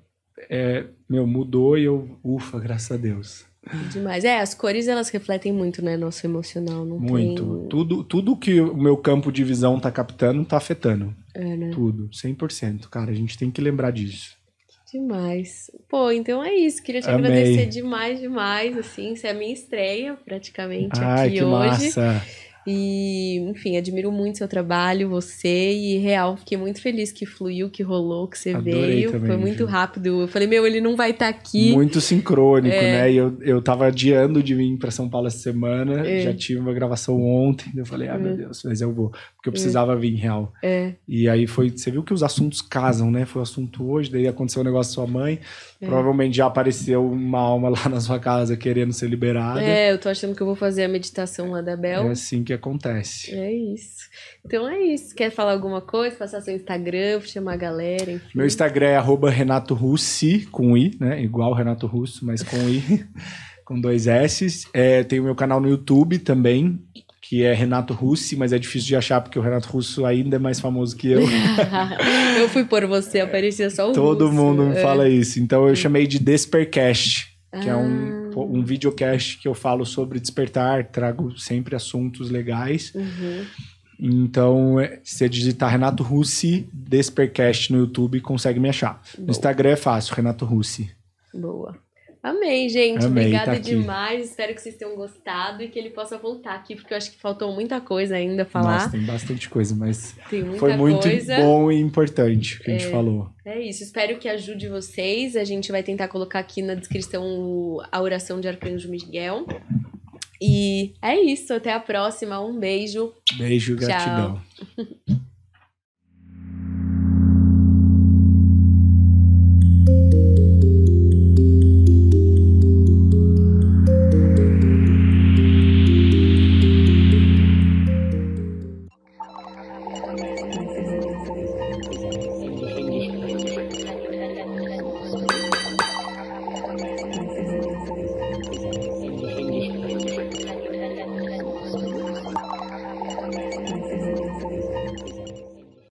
é, meu, mudou e eu, ufa, graças a Deus. Demais. É, as cores elas refletem muito, né, nosso emocional. Não muito. Tem... Tudo, tudo que o meu campo de visão tá captando tá afetando. É, né? Tudo, 100%. Cara, a gente tem que lembrar disso. Demais. Pô, então é isso. Queria te Amei. agradecer demais, demais. Assim, isso é a minha estreia praticamente Ai, aqui que hoje. Massa. E, enfim, admiro muito seu trabalho, você, e real, fiquei muito feliz que fluiu, que rolou, que você Adorei veio. Também, foi muito viu? rápido. Eu falei, meu, ele não vai estar tá aqui. Muito sincrônico, é... né? E eu, eu tava adiando de vir para São Paulo essa semana, é. já tive uma gravação ontem. Eu falei, ah, meu é. Deus, mas eu vou, porque eu é. precisava vir real. É. E aí foi, você viu que os assuntos casam, né? Foi o assunto hoje, daí aconteceu o um negócio da sua mãe. Provavelmente já apareceu uma alma lá na sua casa querendo ser liberada. É, eu tô achando que eu vou fazer a meditação lá da Bel. É assim que que acontece. É isso. Então é isso. Quer falar alguma coisa? Passar seu Instagram, chamar a galera, enfim. Meu Instagram é Renato Russi, com I, né? Igual Renato Russo, mas com I, com dois S. É, tem o meu canal no YouTube também, que é Renato Russi, mas é difícil de achar porque o Renato Russo ainda é mais famoso que eu. eu fui por você, é, aparecia só o Todo Russo. mundo me é. fala isso. Então eu chamei de Despercast, que ah. é um ah uhum. um videocast que eu falo sobre despertar, trago sempre assuntos legais. Uhum. Então, se é, digitar Renato Russi, Despercast no YouTube, consegue me achar. Boa. No Instagram é fácil, Renato Russi. Boa. Amei, gente. Amei, tá Obrigada tá demais. Espero que vocês tenham gostado e que ele possa voltar aqui, porque eu acho que faltou muita coisa ainda falar. Nossa, tem bastante coisa, mas foi muito coisa. bom e importante o que é, a gente é, falou. É isso. Espero que ajude vocês. A gente vai tentar colocar aqui na descrição a oração de Arcanjo Miguel. E é isso. Até a próxima. Um beijo. Beijo, Tchau. gratidão. Thank you.